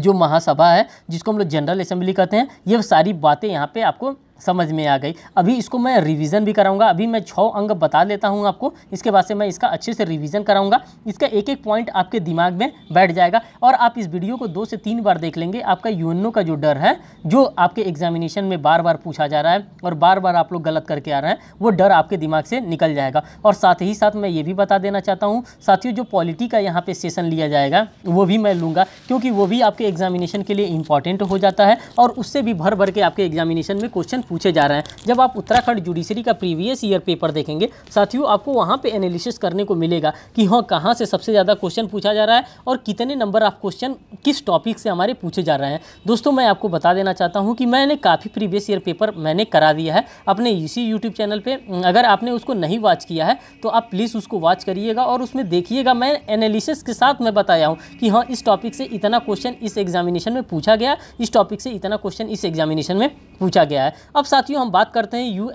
जो महासभा है जिसको हम लोग जनरल असेंबली कहते हैं ये सारी बातें यहाँ पे आपको समझ में आ गई अभी इसको मैं रिवीजन भी कराऊंगा अभी मैं छः अंग बता देता हूँ आपको इसके बाद से मैं इसका अच्छे से रिवीजन कराऊंगा इसका एक एक पॉइंट आपके दिमाग में बैठ जाएगा और आप इस वीडियो को दो से तीन बार देख लेंगे आपका यूएनओ का जो डर है जो आपके एग्जामिनेशन में बार बार पूछा जा रहा है और बार बार आप लोग गलत करके आ रहे हैं वो डर आपके दिमाग से निकल जाएगा और साथ ही साथ मैं ये भी बता देना चाहता हूँ साथियों जो पॉलिटी का यहाँ पर सेशन लिया जाएगा वो भी मैं लूँगा क्योंकि वो भी आपके एग्जामिनेशन के लिए इंपॉर्टेंट हो जाता है और उससे भी भर भर के आपके एग्जामिनेशन में क्वेश्चन पूछे जा रहे हैं जब आप उत्तराखंड जुडिशरी का प्रीवियस ईयर पेपर देखेंगे साथियों आपको वहाँ पर एनालिसिस करने को मिलेगा कि हाँ कहाँ से सबसे ज़्यादा क्वेश्चन पूछा जा रहा है और कितने नंबर आप क्वेश्चन किस टॉपिक से हमारे पूछे जा रहे हैं दोस्तों मैं आपको बता देना चाहता हूँ कि मैंने काफ़ी प्रीवियस ईयर पेपर मैंने करा दिया है अपने इसी यूट्यूब चैनल पर अगर आपने उसको नहीं वॉच किया है तो आप प्लीज़ उसको वॉच करिएगा और उसमें देखिएगा मैं एनालिसिस के साथ मैं बताया हूँ कि हाँ इस टॉपिक से इतना क्वेश्चन इस एग्जामिनेशन में पूछा गया इस टॉपिक से इतना क्वेश्चन इस एग्जामिनेशन में पूछा गया है अब साथियों हम बात करते हैं यू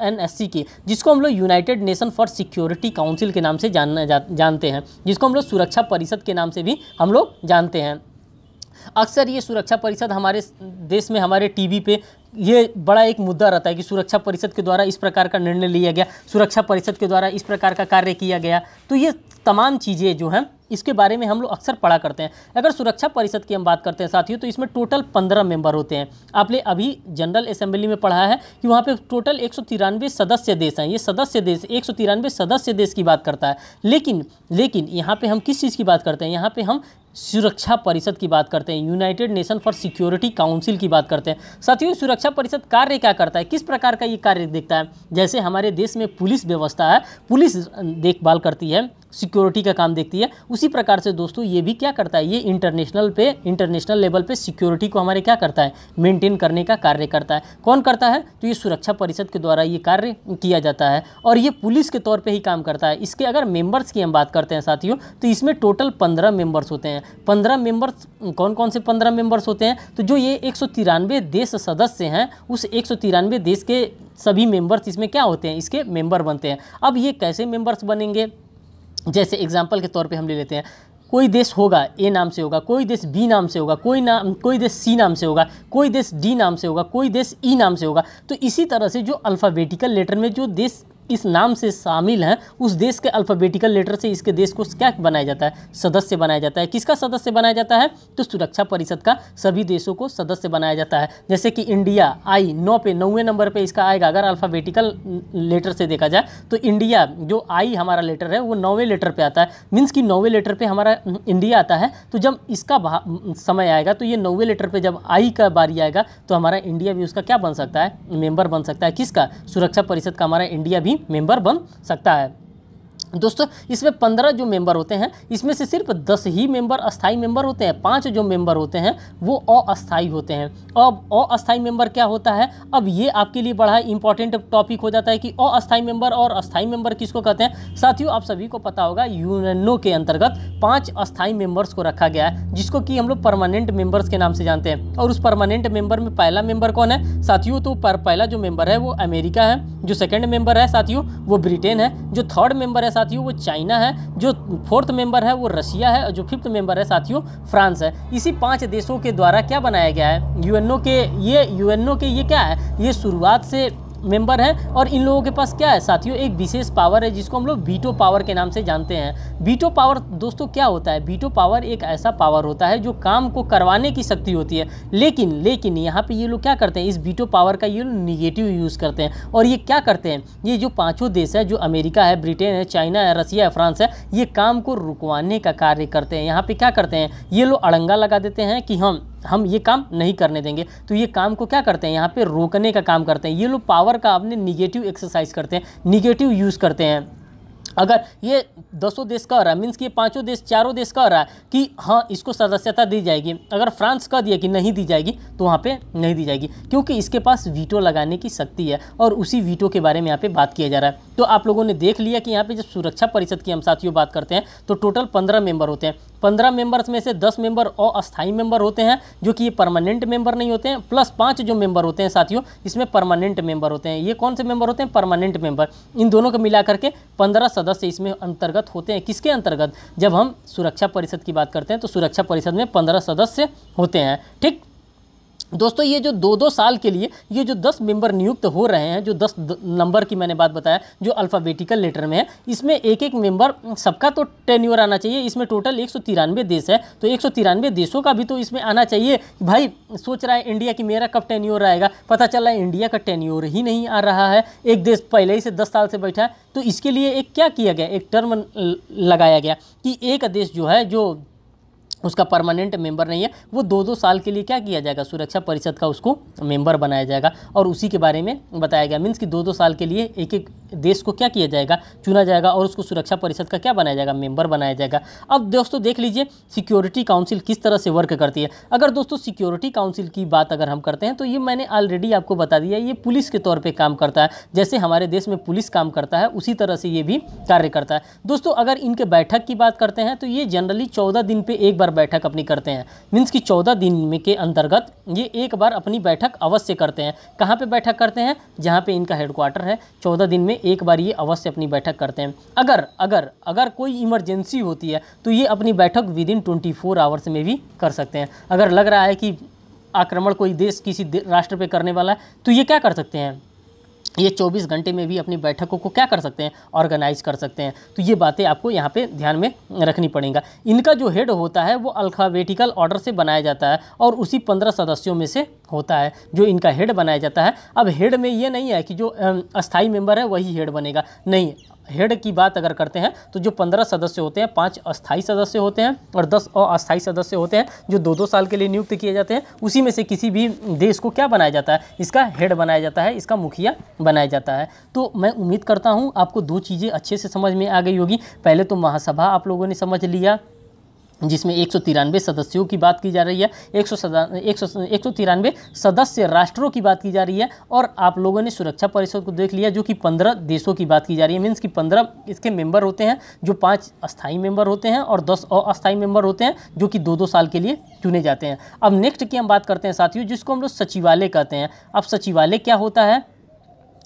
की जिसको हम लोग United nation for security council के नाम से जानना जा, जानते हैं जिसको हम लोग सुरक्षा परिषद के नाम से भी हम लोग जानते हैं अक्सर ये सुरक्षा परिषद हमारे देश में हमारे टीवी पे ये बड़ा एक मुद्दा रहता है कि सुरक्षा परिषद के द्वारा इस प्रकार का निर्णय लिया गया सुरक्षा परिषद के द्वारा इस प्रकार का कार्य किया गया तो ये तमाम चीज़ें जो हैं इसके बारे में हम लोग अक्सर पढ़ा करते हैं अगर सुरक्षा परिषद की हम बात करते हैं साथियों तो इसमें टोटल पंद्रह मेंबर होते हैं आपने अभी जनरल असेंबली में पढ़ा है कि वहाँ पे टोटल एक सदस्य देश हैं ये सदस्य देश एक सदस्य देश की बात करता है लेकिन लेकिन यहाँ पर हम किस चीज़ की बात करते हैं यहाँ पर हम सुरक्षा परिषद की बात करते हैं United nation for security council की बात करते हैं साथियों सुरक्षा परिषद कार्य क्या करता है किस प्रकार का ये कार्य देखता है जैसे हमारे देश में पुलिस व्यवस्था है पुलिस देखभाल करती है सिक्योरिटी का काम देखती है उसी प्रकार से दोस्तों ये भी क्या करता है ये इंटरनेशनल पे इंटरनेशनल लेवल पे सिक्योरिटी को हमारे क्या करता है मेंटेन करने का कार्य करता है कौन करता है तो ये सुरक्षा परिषद के द्वारा ये कार्य किया जाता है और ये पुलिस के तौर पे ही काम करता है इसके अगर मेंबर्स की हम बात करते हैं साथियों तो इसमें टोटल पंद्रह मेम्बर्स होते हैं हैं पंद्रह मेंबर्स कौन कौन से पंद्रह मेंबर्स होते हैं तो जो ये एक देश सदस्य हैं उस एक देश के सभी मेंबर्स इसमें क्या होते हैं इसके मेंबर बनते हैं अब ये कैसे मेंबर्स बनेंगे जैसे एग्जाम्पल के तौर पर हम ले लेते हैं कोई देश होगा ए नाम से होगा कोई देश बी नाम से होगा कोई नाम कोई देश सी नाम से होगा कोई देश डी नाम से होगा कोई देश ई नाम से होगा तो इसी तरह से जो अल्फ़ाबेटिकल लेटर में जो देश किस नाम से शामिल हैं उस देश के अल्फ़ाबेटिकल लेटर से इसके देश को क्या बनाया जाता है सदस्य बनाया जाता है किसका सदस्य बनाया जाता है तो सुरक्षा परिषद का सभी देशों को सदस्य बनाया जाता है जैसे कि इंडिया आई नौ पे नौवें नंबर पर इसका आएगा अगर अल्फ़ाबेटिकल लेटर से देखा जाए तो इंडिया जो आई हमारा लेटर है वो नौवें लेटर पर आता है मीन्स कि नौवें लेटर पर हमारा इंडिया आता है तो जब इसका समय आएगा तो ये नौवें लेटर पर जब आई का बारी आएगा तो हमारा इंडिया भी उसका क्या बन सकता है मेंबर बन सकता है किसका सुरक्षा परिषद का हमारा इंडिया भी मेंबर बन सकता है दोस्तों इसमें पंद्रह जो मेंबर होते हैं इसमें से सिर्फ दस ही मेंबर अस्थाई मेंबर होते हैं पांच जो मेंबर होते हैं वो अस्थाई होते हैं अब अस्थाई मेंबर क्या होता है अब ये आपके लिए बड़ा इंपॉर्टेंट टॉपिक हो जाता है कि अस्थाई मेंबर और अस्थाई मेंबर किसको कहते हैं साथियों आप सभी को पता होगा यूनो के अंतर्गत पाँच अस्थाई मेंबर्स को रखा गया है जिसको कि हम लोग परमानेंट मेंबर्स के नाम से जानते हैं और उस परमानेंट मेंबर में पहला मेंबर कौन है साथियों तो पहला जो मेंबर है वो अमेरिका है जो सेकेंड मेंबर है साथियों वो ब्रिटेन है जो थर्ड मेंबर है साथियों वो चाइना है जो फोर्थ मेंबर है वो रशिया है और जो फिफ्थ मेंबर है साथियों फ्रांस है इसी पांच देशों के द्वारा क्या बनाया गया है यूएनओ के ये यूएनओ के ये क्या है ये शुरुआत से मेंबर हैं और इन लोगों के पास क्या है साथियों एक विशेष पावर है जिसको हम लोग बीटो पावर के नाम से जानते हैं बीटो पावर दोस्तों क्या होता है बीटो पावर एक ऐसा पावर होता है जो काम को करवाने की शक्ति होती है लेकिन लेकिन यहाँ पे ये लोग क्या करते हैं इस बीटो पावर का ये लोग निगेटिव यूज़ करते हैं और ये क्या करते हैं ये जो पाँचों देश है जो अमेरिका है ब्रिटेन है चाइना है रसिया है फ्रांस है ये काम को रुकवाने का कार्य करते हैं यहाँ पर क्या करते हैं ये लोग अड़ंगा लगा देते हैं कि हम हम ये काम नहीं करने देंगे तो ये काम को क्या करते हैं यहाँ पे रोकने का काम करते हैं ये लोग पावर का अपने निगेटिव एक्सरसाइज करते हैं निगेटिव यूज़ करते हैं अगर ये दसों देश का हो रहा है मीन्स कि ये पाँचों देश चारों देश का हो रहा है कि हाँ इसको सदस्यता दी जाएगी अगर फ्रांस कह दिया कि नहीं दी जाएगी तो वहाँ पे नहीं दी जाएगी क्योंकि इसके पास वीटो लगाने की शक्ति है और उसी वीटो के बारे में यहाँ पे बात किया जा रहा है तो आप लोगों ने देख लिया कि यहाँ पर जब सुरक्षा परिषद की हम साथियों बात करते हैं तो टोटल पंद्रह मेम्बर होते हैं पंद्रह मेंबर्स में से दस मेंबर अस्थायी मेंबर होते हैं जो कि ये परमानेंट मेंबर नहीं होते हैं प्लस पाँच जो मेंबर होते हैं साथियों इसमें परमानेंट मेंबर होते हैं ये कौन से मेंबर होते हैं परमानेंट मेंबर इन दोनों को मिला करके पंद्रह सदस्य इसमें अंतर्गत होते हैं किसके अंतर्गत जब हम सुरक्षा परिषद की बात करते हैं तो सुरक्षा परिषद में पंद्रह सदस्य होते हैं ठीक दोस्तों ये जो दो दो साल के लिए ये जो दस मेंबर नियुक्त हो रहे हैं जो दस नंबर की मैंने बात बताया जो अल्फ़ाबेटिकल लेटर में है इसमें एक एक मेंबर सबका तो टेन्यूर आना चाहिए इसमें टोटल एक देश है तो एक देशों का भी तो इसमें आना चाहिए भाई सोच रहा है इंडिया की मेरा कब टेन्यूर आएगा पता चल रहा है इंडिया का टेन्यूर ही नहीं आ रहा है एक देश पहले ही से दस साल से बैठा है तो इसके लिए एक क्या किया गया एक टर्म लगाया गया कि एक देश जो है जो उसका परमानेंट मेंबर नहीं है वो दो दो साल के लिए क्या किया जाएगा सुरक्षा परिषद का उसको मेंबर बनाया जाएगा और उसी के बारे में बताया गया मीन्स कि दो दो साल के लिए एक एक देश को क्या किया जाएगा चुना जाएगा और उसको सुरक्षा परिषद का क्या बनाया जाएगा मेंबर बनाया जाएगा अब दोस्तों देख लीजिए सिक्योरिटी काउंसिल किस तरह से वर्क करती है अगर दोस्तों सिक्योरिटी काउंसिल की बात अगर हम करते हैं तो ये मैंने ऑलरेडी आपको बता दिया ये पुलिस के तौर पर काम करता है जैसे हमारे देश में पुलिस काम करता है उसी तरह से ये भी कार्य करता है दोस्तों अगर इनके बैठक की बात करते हैं तो ये जनरली चौदह दिन पर एक बार बार बैठक अपनी करते हैं मीन्स कि चौदह दिन में के अंतर्गत ये एक बार अपनी बैठक अवश्य करते हैं कहाँ पर बैठक करते हैं जहाँ पे इनका हेडक्वार्टर है चौदह दिन में एक बार ये अवश्य अपनी बैठक करते हैं अगर अगर अगर कोई इमरजेंसी होती है तो ये अपनी बैठक within twenty four hours में भी कर सकते हैं अगर लग रहा है कि आक्रमण कोई देश किसी राष्ट्र पर करने वाला है तो ये क्या कर सकते हैं ये 24 घंटे में भी अपनी बैठकों को क्या कर सकते हैं ऑर्गेनाइज कर सकते हैं तो ये बातें आपको यहाँ पे ध्यान में रखनी पड़ेगा इनका जो हेड होता है वो अल्फ़ाबेटिकल ऑर्डर से बनाया जाता है और उसी पंद्रह सदस्यों में से होता है जो इनका हेड बनाया जाता है अब हेड में ये नहीं है कि जो अस्थाई मेंबर है वही हेड बनेगा नहीं हेड की बात अगर करते हैं तो जो पंद्रह सदस्य होते हैं पाँच अस्थायी सदस्य होते हैं और दस अस्थायी सदस्य होते हैं जो दो दो साल के लिए नियुक्त किए जाते हैं उसी में से किसी भी देश को क्या बनाया जाता है इसका हेड बनाया जाता है इसका मुखिया बनाया जाता है तो मैं उम्मीद करता हूँ आपको दो चीज़ें अच्छे से समझ में आ गई होगी पहले तो महासभा आप लोगों ने समझ लिया जिसमें एक सदस्यों की बात की जा रही है एक सौ एक सदस्य राष्ट्रों की बात की जा रही है और आप लोगों ने सुरक्षा परिषद को देख लिया जो कि पंद्रह देशों की बात की जा रही है मीन्स कि पंद्रह इसके मेंबर होते हैं जो पाँच अस्थाई मेंबर होते हैं और दस अस्थाई मेंबर होते हैं जो कि दो दो साल के लिए चुने जाते हैं अब नेक्स्ट की हम बात करते हैं साथियों जिसको हम लोग सचिवालय कहते हैं अब सचिवालय क्या होता है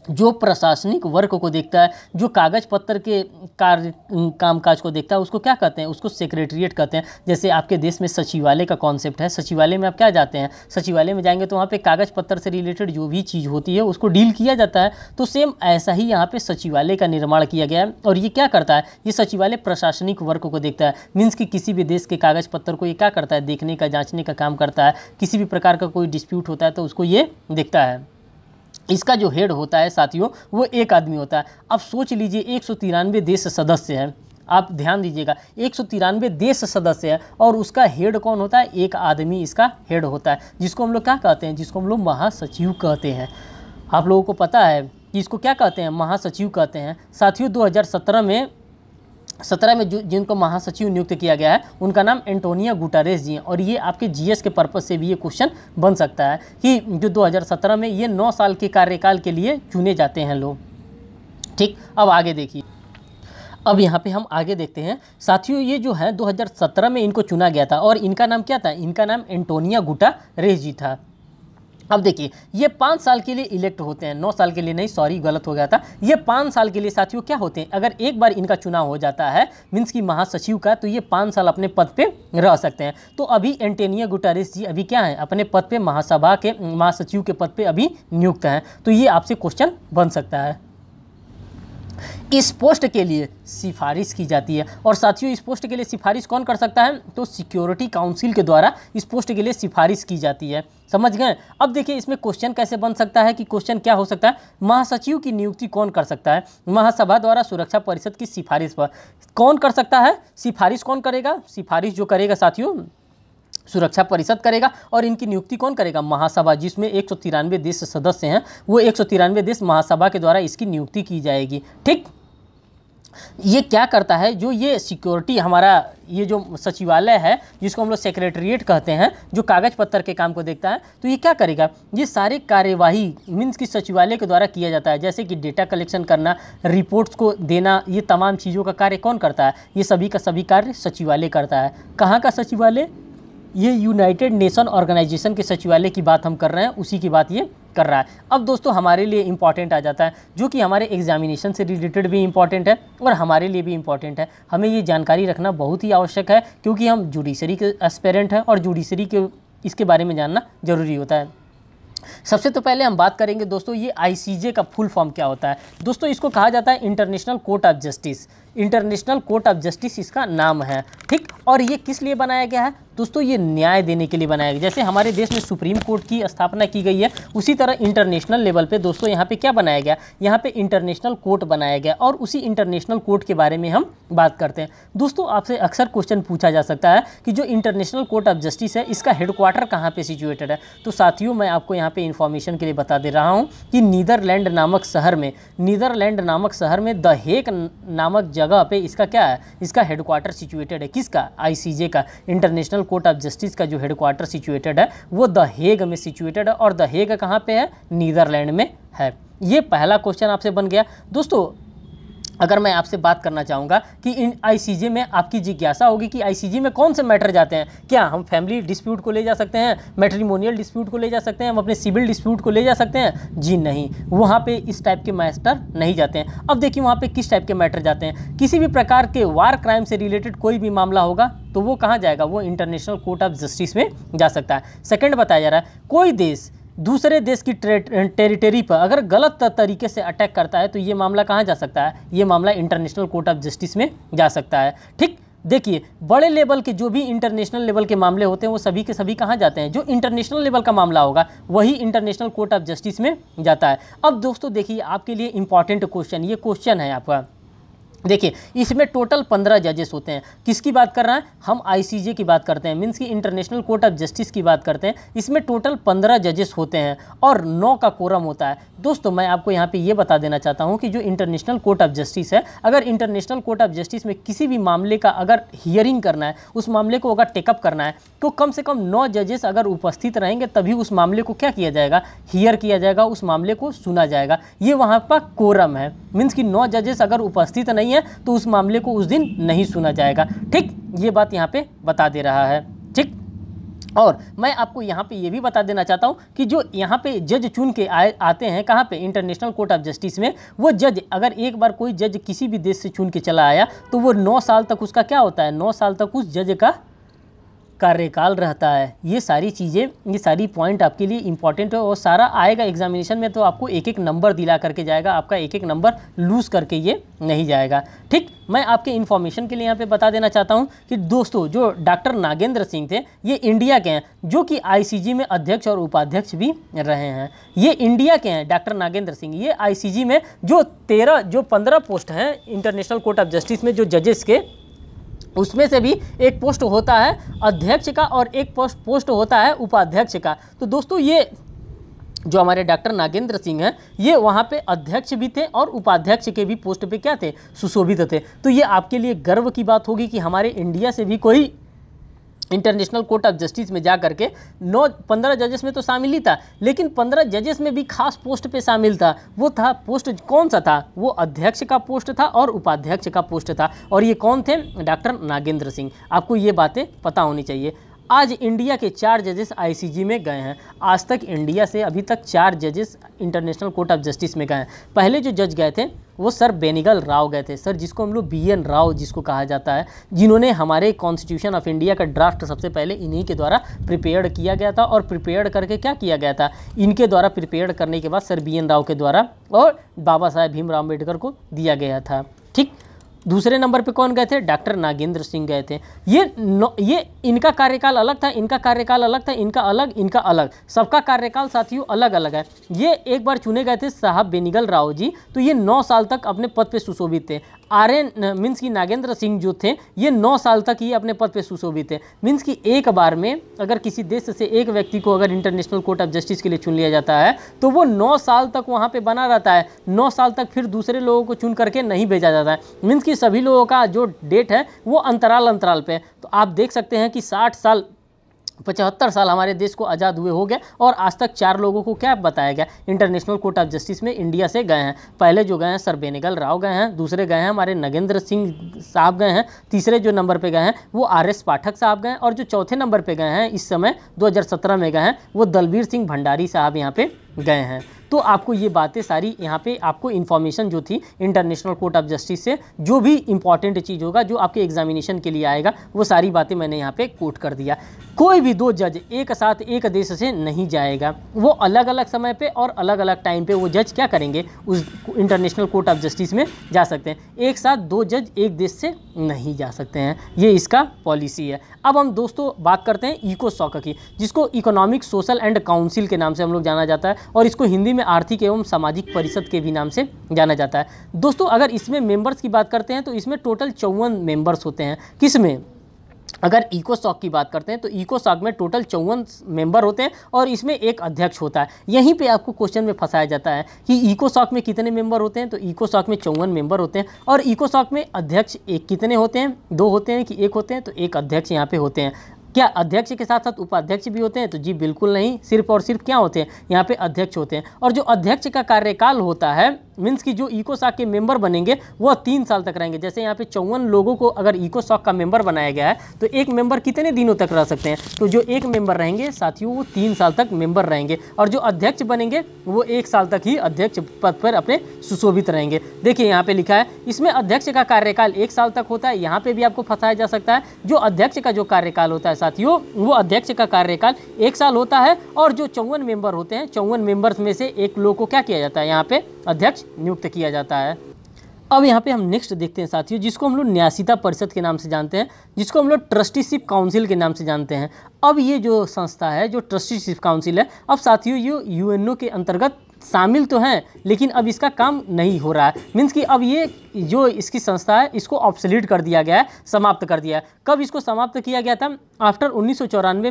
जो प्रशासनिक वर्क को देखता है जो कागज़ पत्र के कार्य कामकाज को देखता है उसको क्या कहते हैं उसको सेक्रेटरीट कहते हैं जैसे आपके देश में सचिवालय का कॉन्सेप्ट है सचिवालय में आप क्या जाते हैं सचिवालय में जाएंगे तो वहाँ पे कागज़ पत्र से रिलेटेड जो भी चीज़ होती है उसको डील किया जाता है तो सेम ऐसा ही यहाँ पर सचिवालय का निर्माण किया गया है और ये क्या करता है ये सचिवालय प्रशासनिक वर्क को देखता है मीन्स कि किसी भी देश के कागज़ पत्र को ये क्या करता है देखने का जाँचने का काम करता है किसी भी प्रकार का कोई डिस्प्यूट होता है तो उसको ये देखता है इसका जो हेड होता है साथियों वो एक आदमी होता है अब सोच लीजिए एक देश सदस्य हैं आप ध्यान दीजिएगा एक देश सदस्य है और उसका हेड कौन होता है एक आदमी इसका हेड होता है जिसको हम लोग क्या कहते हैं जिसको हम लोग महासचिव कहते हैं आप लोगों को पता है कि इसको क्या कहते हैं महासचिव कहते हैं साथियों 2017 में सत्रह में जो जिनको महासचिव नियुक्त किया गया है उनका नाम एंटोनिया गुटारेस जी हैं और ये आपके जीएस के पर्पज से भी ये क्वेश्चन बन सकता है कि जो 2017 में ये नौ साल के कार्यकाल के लिए चुने जाते हैं लोग ठीक अब आगे देखिए अब यहाँ पे हम आगे देखते हैं साथियों ये जो है 2017 में इनको चुना गया था और इनका नाम क्या था इनका नाम एंटोनिया गुटा रेस जी था अब देखिए ये पाँच साल के लिए इलेक्ट होते हैं नौ साल के लिए नहीं सॉरी गलत हो गया था ये पाँच साल के लिए साथियों क्या होते हैं अगर एक बार इनका चुनाव हो जाता है मीन्स की महासचिव का तो ये पाँच साल अपने पद पे रह सकते हैं तो अभी एंटेनिया गुटारिस जी अभी क्या हैं अपने पद पे महासभा के महासचिव के पद पे अभी नियुक्त हैं तो ये आपसे क्वेश्चन बन सकता है इस पोस्ट के लिए सिफारिश की जाती है और साथियों इस पोस्ट के लिए सिफारिश कौन कर सकता है तो सिक्योरिटी काउंसिल के द्वारा इस पोस्ट के लिए सिफारिश की जाती है समझ गए अब देखिए इसमें क्वेश्चन कैसे बन सकता है कि क्वेश्चन क्या हो सकता है महासचिव की नियुक्ति कौन कर सकता है महासभा द्वारा सुरक्षा परिषद की सिफारिश पर कौन कर सकता है सिफारिश कौन करेगा सिफारिश जो करेगा साथियों सुरक्षा परिषद करेगा और इनकी नियुक्ति कौन करेगा महासभा जिसमें एक देश सदस्य हैं वो एक देश महासभा के द्वारा इसकी नियुक्ति की जाएगी ठीक ये क्या करता है जो ये सिक्योरिटी हमारा ये जो सचिवालय है जिसको हम लोग सेक्रेटरिएट कहते हैं जो कागज पत्र के काम को देखता है तो ये क्या करेगा ये सारे कार्यवाही मीन्स की सचिवालय के द्वारा किया जाता है जैसे कि डेटा कलेक्शन करना रिपोर्ट्स को देना ये तमाम चीज़ों का कार्य कौन करता है ये सभी का सभी कार्य सचिवालय करता है कहाँ का सचिवालय ये यूनाइटेड नेशन ऑर्गेनाइजेशन के सचिवालय की बात हम कर रहे हैं उसी की बात ये कर रहा है अब दोस्तों हमारे लिए इम्पॉर्टेंट आ जाता है जो कि हमारे एग्जामिनेशन से रिलेटेड भी इम्पॉर्टेंट है और हमारे लिए भी इम्पॉर्टेंट है हमें ये जानकारी रखना बहुत ही आवश्यक है क्योंकि हम जुडिशरी के एस्पेरेंट हैं और जुडिशरी के इसके बारे में जानना ज़रूरी होता है सबसे तो पहले हम बात करेंगे दोस्तों ये आईसीजे का फुल फॉर्म क्या होता है दोस्तों इसको कहा जाता है international court of justice international court of justice इसका नाम है ठीक और ये किस लिए बनाया गया है दोस्तों ये न्याय देने के लिए बनाया गया जैसे हमारे देश में सुप्रीम कोर्ट की स्थापना की गई है उसी तरह इंटरनेशनल लेवल पे दोस्तों यहाँ पे क्या बनाया गया यहाँ पे इंटरनेशनल कोर्ट बनाया गया और उसी इंटरनेशनल कोर्ट के बारे में हम बात करते हैं दोस्तों आपसे अक्सर क्वेश्चन पूछा जा सकता है कि जो इंटरनेशनल कोर्ट ऑफ जस्टिस है इसका हेडक्वार्टर कहाँ पर सिचुएटेड है तो साथियों मैं आपको यहाँ पर इन्फॉर्मेशन के लिए बता दे रहा हूँ कि नीदरलैंड नामक शहर में नीदरलैंड नामक शहर में द हेक नामक जगह जगह पे इसका क्या है इसका हेडक्वार्टर सिचुएटेड है किसका आईसीजे का इंटरनेशनल कोर्ट ऑफ जस्टिस का जो हेडक्वार्टर सिचुएटेड है वो द हेग में सिचुएटेड है और द हेग कहाँ पे है नीदरलैंड में है ये पहला क्वेश्चन आपसे बन गया दोस्तों अगर मैं आपसे बात करना चाहूँगा कि इन आईसीजे में आपकी जिज्ञासा होगी कि आईसीजे में कौन से मैटर जाते हैं क्या हम फैमिली डिस्प्यूट को ले जा सकते हैं मेट्रीमोनियल डिस्प्यूट को ले जा सकते हैं हम अपने सिविल डिस्प्यूट को ले जा सकते हैं जी नहीं वहाँ पे इस टाइप के मैटर नहीं जाते हैं अब देखिए वहाँ पर किस टाइप के मैटर जाते हैं किसी भी प्रकार के वार क्राइम से रिलेटेड कोई भी मामला होगा तो वो कहाँ जाएगा वो इंटरनेशनल कोर्ट ऑफ जस्टिस में जा सकता है सेकेंड बताया जा रहा है कोई देश दूसरे देश की टेरिटरी पर अगर गलत तरीके से अटैक करता है तो ये मामला कहाँ जा सकता है ये मामला इंटरनेशनल कोर्ट ऑफ जस्टिस में जा सकता है ठीक देखिए बड़े लेवल के जो भी इंटरनेशनल लेवल के मामले होते हैं वो सभी के सभी कहाँ जाते हैं जो इंटरनेशनल लेवल का मामला होगा वही इंटरनेशनल कोर्ट ऑफ जस्टिस में जाता है अब दोस्तों देखिए आपके लिए इंपॉर्टेंट क्वेश्चन ये क्वेश्चन है आपका देखिए इसमें टोटल पंद्रह जजेस होते हैं किसकी बात कर रहे हैं हम आईसीजे की बात करते हैं मीन्स की इंटरनेशनल कोर्ट ऑफ जस्टिस की बात करते हैं इसमें टोटल पंद्रह जजेस होते हैं और नौ का कोरम होता है दोस्तों मैं आपको यहाँ पे ये बता देना चाहता हूँ कि जो इंटरनेशनल कोर्ट ऑफ जस्टिस है अगर इंटरनेशनल कोर्ट ऑफ जस्टिस में किसी भी मामले का अगर हियरिंग करना है उस मामले को अगर टेकअप करना है तो कम से कम नौ जजेस अगर उपस्थित रहेंगे तभी उस मामले को क्या किया जाएगा हियर किया जाएगा उस मामले को सुना जाएगा ये वहाँ पर कोरम है मीन्स कि नौ जजेस अगर उपस्थित नहीं है है तो उस मामले को उस दिन नहीं सुना जाएगा ठीक ये बात यहाँ पे बता दे रहा है ठीक और मैं आपको यहाँ पे ये भी बता देना चाहता हूँ कि जो यहाँ पे जज चुन के आए आते हैं कहाँ पे इंटरनेशनल कोर्ट ऑफ जस्टिस में वो जज अगर एक बार कोई जज किसी भी देश से चुन के चला आया तो वो नौ साल तक उसका क्या होता है नौ साल तक उस जज का कार्यकाल रहता है ये सारी चीज़ें ये सारी पॉइंट आपके लिए इंपॉर्टेंट है और सारा आएगा एग्जामिनेशन में तो आपको एक एक नंबर दिला करके जाएगा आपका एक एक नंबर लूज़ करके ये नहीं जाएगा ठीक मैं आपके इन्फॉर्मेशन के लिए यहाँ पे बता देना चाहता हूँ कि दोस्तों जो डॉक्टर नागेंद्र सिंह थे ये इंडिया के हैं जो कि आई में अध्यक्ष और उपाध्यक्ष भी रहे हैं ये इंडिया के हैं डॉक्टर नागेंद्र सिंह ये आई में जो तेरह जो पंद्रह पोस्ट हैं इंटरनेशनल कोर्ट ऑफ जस्टिस में जो जजेस के उसमें से भी एक पोस्ट होता है अध्यक्ष का और एक पोस्ट पोस्ट होता है उपाध्यक्ष का तो दोस्तों ये जो हमारे डॉक्टर नागेंद्र सिंह हैं ये वहाँ पे अध्यक्ष भी थे और उपाध्यक्ष के भी पोस्ट पे क्या थे सुशोभित थे तो ये आपके लिए गर्व की बात होगी कि हमारे इंडिया से भी कोई इंटरनेशनल कोर्ट ऑफ जस्टिस में जा करके नौ पंद्रह जजेस में तो शामिल ही था लेकिन पंद्रह जजेस में भी खास पोस्ट पे शामिल था वो था पोस्ट कौन सा था वो अध्यक्ष का पोस्ट था और उपाध्यक्ष का पोस्ट था और ये कौन थे डॉक्टर नागेंद्र सिंह आपको ये बातें पता होनी चाहिए आज इंडिया के चार जजेस आईसीजी में गए हैं आज तक इंडिया से अभी तक चार जजेस इंटरनेशनल कोर्ट ऑफ जस्टिस में गए हैं पहले जो जज गए थे वो सर बेनिगल राव गए थे सर जिसको हम लोग बी एन राव जिसको कहा जाता है जिन्होंने हमारे कॉन्स्टिट्यूशन ऑफ इंडिया का ड्राफ्ट सबसे पहले इन्हीं के द्वारा प्रिपेयर किया गया था और प्रिपेयर करके क्या किया गया था इनके द्वारा प्रिपेयर करने के बाद सर बी एन राव के द्वारा और बाबा साहेब भीमराव अम्बेडकर को दिया गया था ठीक दूसरे नंबर पे कौन गए थे डॉक्टर नागेंद्र सिंह गए थे ये ये इनका कार्यकाल अलग था इनका कार्यकाल अलग था इनका अलग इनका अलग सबका कार्यकाल साथियों अलग अलग है ये एक बार चुने गए थे साहब बेनिगल राव जी तो ये नौ साल तक अपने पद पर सुशोभित थे आर एन मीन्स कि नागेंद्र सिंह जो थे ये नौ साल तक ही अपने पद पे सुशोभित थे मीन्स कि एक बार में अगर किसी देश से एक व्यक्ति को अगर इंटरनेशनल कोर्ट ऑफ जस्टिस के लिए चुन लिया जाता है तो वो नौ साल तक वहाँ पे बना रहता है नौ साल तक फिर दूसरे लोगों को चुन करके नहीं भेजा जाता है मीन्स कि सभी लोगों का जो डेट है वो अंतराल अंतराल पर तो आप देख सकते हैं कि साठ साल पचहत्तर साल हमारे देश को आज़ाद हुए हो गए और आज तक चार लोगों को क्या बताया गया इंटरनेशनल कोर्ट ऑफ जस्टिस में इंडिया से गए हैं पहले जो गए हैं सर बेनेगल राव गए हैं दूसरे गए हैं हमारे नगेंद्र सिंह साहब गए हैं तीसरे जो नंबर पे गए हैं वो आर एस पाठक साहब गए हैं और जो चौथे नंबर पर गए हैं इस समय दो में गए हैं वो दलबीर सिंह भंडारी साहब यहाँ पर गए हैं तो आपको ये बातें सारी यहाँ पे आपको इन्फॉर्मेशन जो थी इंटरनेशनल कोर्ट ऑफ जस्टिस से जो भी इंपॉर्टेंट चीज़ होगा जो आपके एग्जामिनेशन के लिए आएगा वो सारी बातें मैंने यहाँ पे कोट कर दिया कोई भी दो जज एक साथ एक देश से नहीं जाएगा वो अलग अलग समय पे और अलग अलग टाइम पे वो जज क्या करेंगे उस इंटरनेशनल कोर्ट ऑफ जस्टिस में जा सकते हैं एक साथ दो जज एक देश से नहीं जा सकते हैं ये इसका पॉलिसी है अब हम दोस्तों बात करते हैं इको सॉक की जिसको इकोनॉमिक सोशल एंड काउंसिल के नाम से हम लोग जाना जाता है और इसको हिंदी में आर्थिक एवं सामाजिक परिषद के भी नाम से जाना जाता है दोस्तों अगर इसमें मेंबर्स की बात करते हैं तो इसमें टोटल चौवन मेंबर्स होते हैं किस में अगर इको इकोसॉक की बात करते हैं तो इको इकोसॉक में टोटल चौवन मेंबर होते हैं और इसमें एक अध्यक्ष होता है यहीं पे आपको क्वेश्चन में फंसाया जाता है कि इको इकोसॉक में कितने मेंबर होते हैं तो इको इकोसॉक में चौवन मेंबर होते हैं और इको इकोसॉक में अध्यक्ष एक कितने होते हैं दो होते हैं कि एक होते हैं तो एक अध्यक्ष यहाँ पे होते हैं क्या अध्यक्ष के साथ साथ उपाध्यक्ष भी होते हैं तो जी बिल्कुल नहीं सिर्फ और सिर्फ क्या होते हैं यहाँ पे अध्यक्ष होते हैं और जो अध्यक्ष का कार्यकाल होता है मीन्स कि जो इकोसॉक के मेंबर बनेंगे वह तीन साल तक रहेंगे जैसे यहाँ पे चौवन लोगों को अगर इकोसॉक का मेंबर बनाया गया है तो एक मेंबर कितने दिनों तक रह सकते हैं तो जो एक मेंबर रहेंगे साथियों वो तीन साल तक मेंबर रहेंगे और जो अध्यक्ष बनेंगे वो एक साल तक ही अध्यक्ष पद पर अपने सुशोभित रहेंगे देखिए यहाँ पर लिखा है इसमें अध्यक्ष का कार्यकाल एक साल तक होता है यहाँ पर भी आपको फंसाया जा सकता है जो अध्यक्ष का जो कार्यकाल होता है साथियों वो अध्यक्ष का कार्यकाल एक साल होता है और जो चौवन मेंबर होते हैं चौवन मेंबर्स में से एक लोग को क्या किया जाता है यहाँ पे अध्यक्ष नियुक्त किया जाता है अब यहाँ पे हम नेक्स्ट देखते हैं साथियों जिसको हम लोग न्यासिता परिषद के नाम से जानते हैं जिसको हम लोग ट्रस्टीशिप काउंसिल के नाम से जानते हैं अब ये जो संस्था है जो ट्रस्टीशिप काउंसिल है अब साथियों ये यूएनओ के अंतर्गत शामिल तो हैं लेकिन अब इसका काम नहीं हो रहा है मीन्स कि अब ये जो इसकी संस्था है इसको ऑप्सलीट कर दिया गया है समाप्त कर दिया है कब इसको समाप्त किया गया था आफ्टर उन्नीस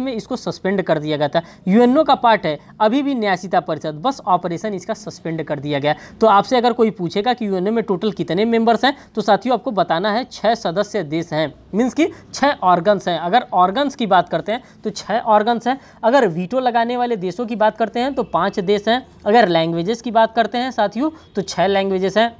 में इसको सस्पेंड कर दिया गया था यूएनओ का पार्ट है अभी भी न्यासिता परिषद बस ऑपरेशन इसका सस्पेंड कर दिया गया तो आपसे अगर कोई पूछेगा कि यूएनओ में टोटल कितने मेंबर्स हैं तो साथियों आपको बताना है छः सदस्य देश हैं मीन्स कि छः ऑर्गन्स हैं अगर ऑर्गन्स की बात करते हैं तो छः ऑर्गन्स हैं अगर वीटो लगाने वाले देशों की बात करते हैं तो पाँच देश हैं अगर लैंग्वेजेस की बात करते हैं साथियों तो छः लैंग्वेजेस हैं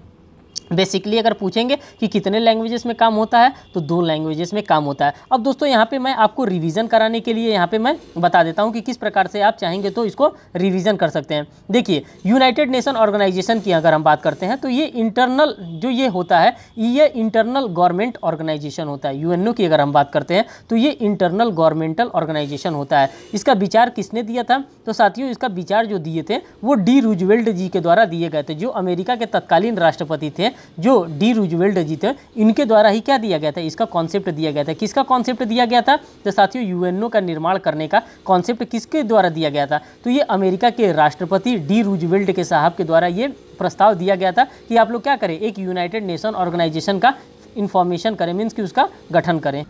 बेसिकली अगर पूछेंगे कि कितने लैंग्वेजेस में काम होता है तो दो लैंग्वेजेस में काम होता है अब दोस्तों यहाँ पे मैं आपको रिवीजन कराने के लिए यहाँ पे मैं बता देता हूँ कि किस प्रकार से आप चाहेंगे तो इसको रिवीजन कर सकते हैं देखिए यूनाइटेड नेशन ऑर्गेनाइजेशन की अगर हम बात करते हैं तो ये इंटरनल जो ये होता है ये इंटरनल गवर्नमेंट ऑर्गेनाइजेशन होता है यू की अगर हम बात करते हैं तो ये इंटरनल गवर्नमेंटल ऑर्गेनाइजेशन होता है इसका विचार किसने दिया था तो साथियों इसका विचार जो दिए थे वो डी रूजवेल्ट जी के द्वारा दिए गए थे जो अमेरिका के तत्कालीन राष्ट्रपति थे जो डी रूजवेल्ड जी थे इनके द्वारा ही क्या दिया गया था इसका कॉन्सेप्ट दिया गया था किसका कॉन्सेप्ट दिया गया था तो साथियों यूएनओ का निर्माण करने का कॉन्सेप्ट किसके द्वारा दिया गया था तो ये अमेरिका के राष्ट्रपति डी रूजवेल्ड के साहब के द्वारा ये प्रस्ताव दिया गया था कि आप लोग क्या करें एक यूनाइटेड नेशन ऑर्गेनाइजेशन का इन्फॉर्मेशन करें मीन्स कि उसका गठन करें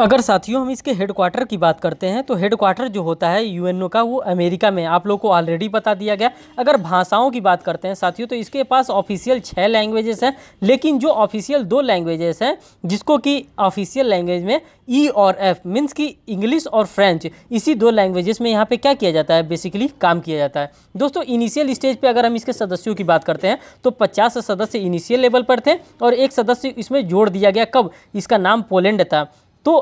अगर साथियों हम इसके हेडक्वार्टर की बात करते हैं तो हेडक्वार्टर जो होता है यूएनओ का वो अमेरिका में आप लोगों को ऑलरेडी बता दिया गया अगर भाषाओं की बात करते हैं साथियों तो इसके पास ऑफिशियल छः लैंग्वेजेस हैं लेकिन जो ऑफिशियल दो लैंग्वेजेस हैं जिसको कि ऑफिशियल लैंग्वेज में ई e और एफ मीन्स कि इंग्लिश और फ्रेंच इसी दो लैंग्वेजेस में यहाँ पर क्या किया जाता है बेसिकली काम किया जाता है दोस्तों इनिशियल स्टेज पर अगर हम इसके सदस्यों की बात करते हैं तो पचास सदस्य इनिशियल लेवल पर थे और एक सदस्य इसमें जोड़ दिया गया कब इसका नाम पोलैंड था तो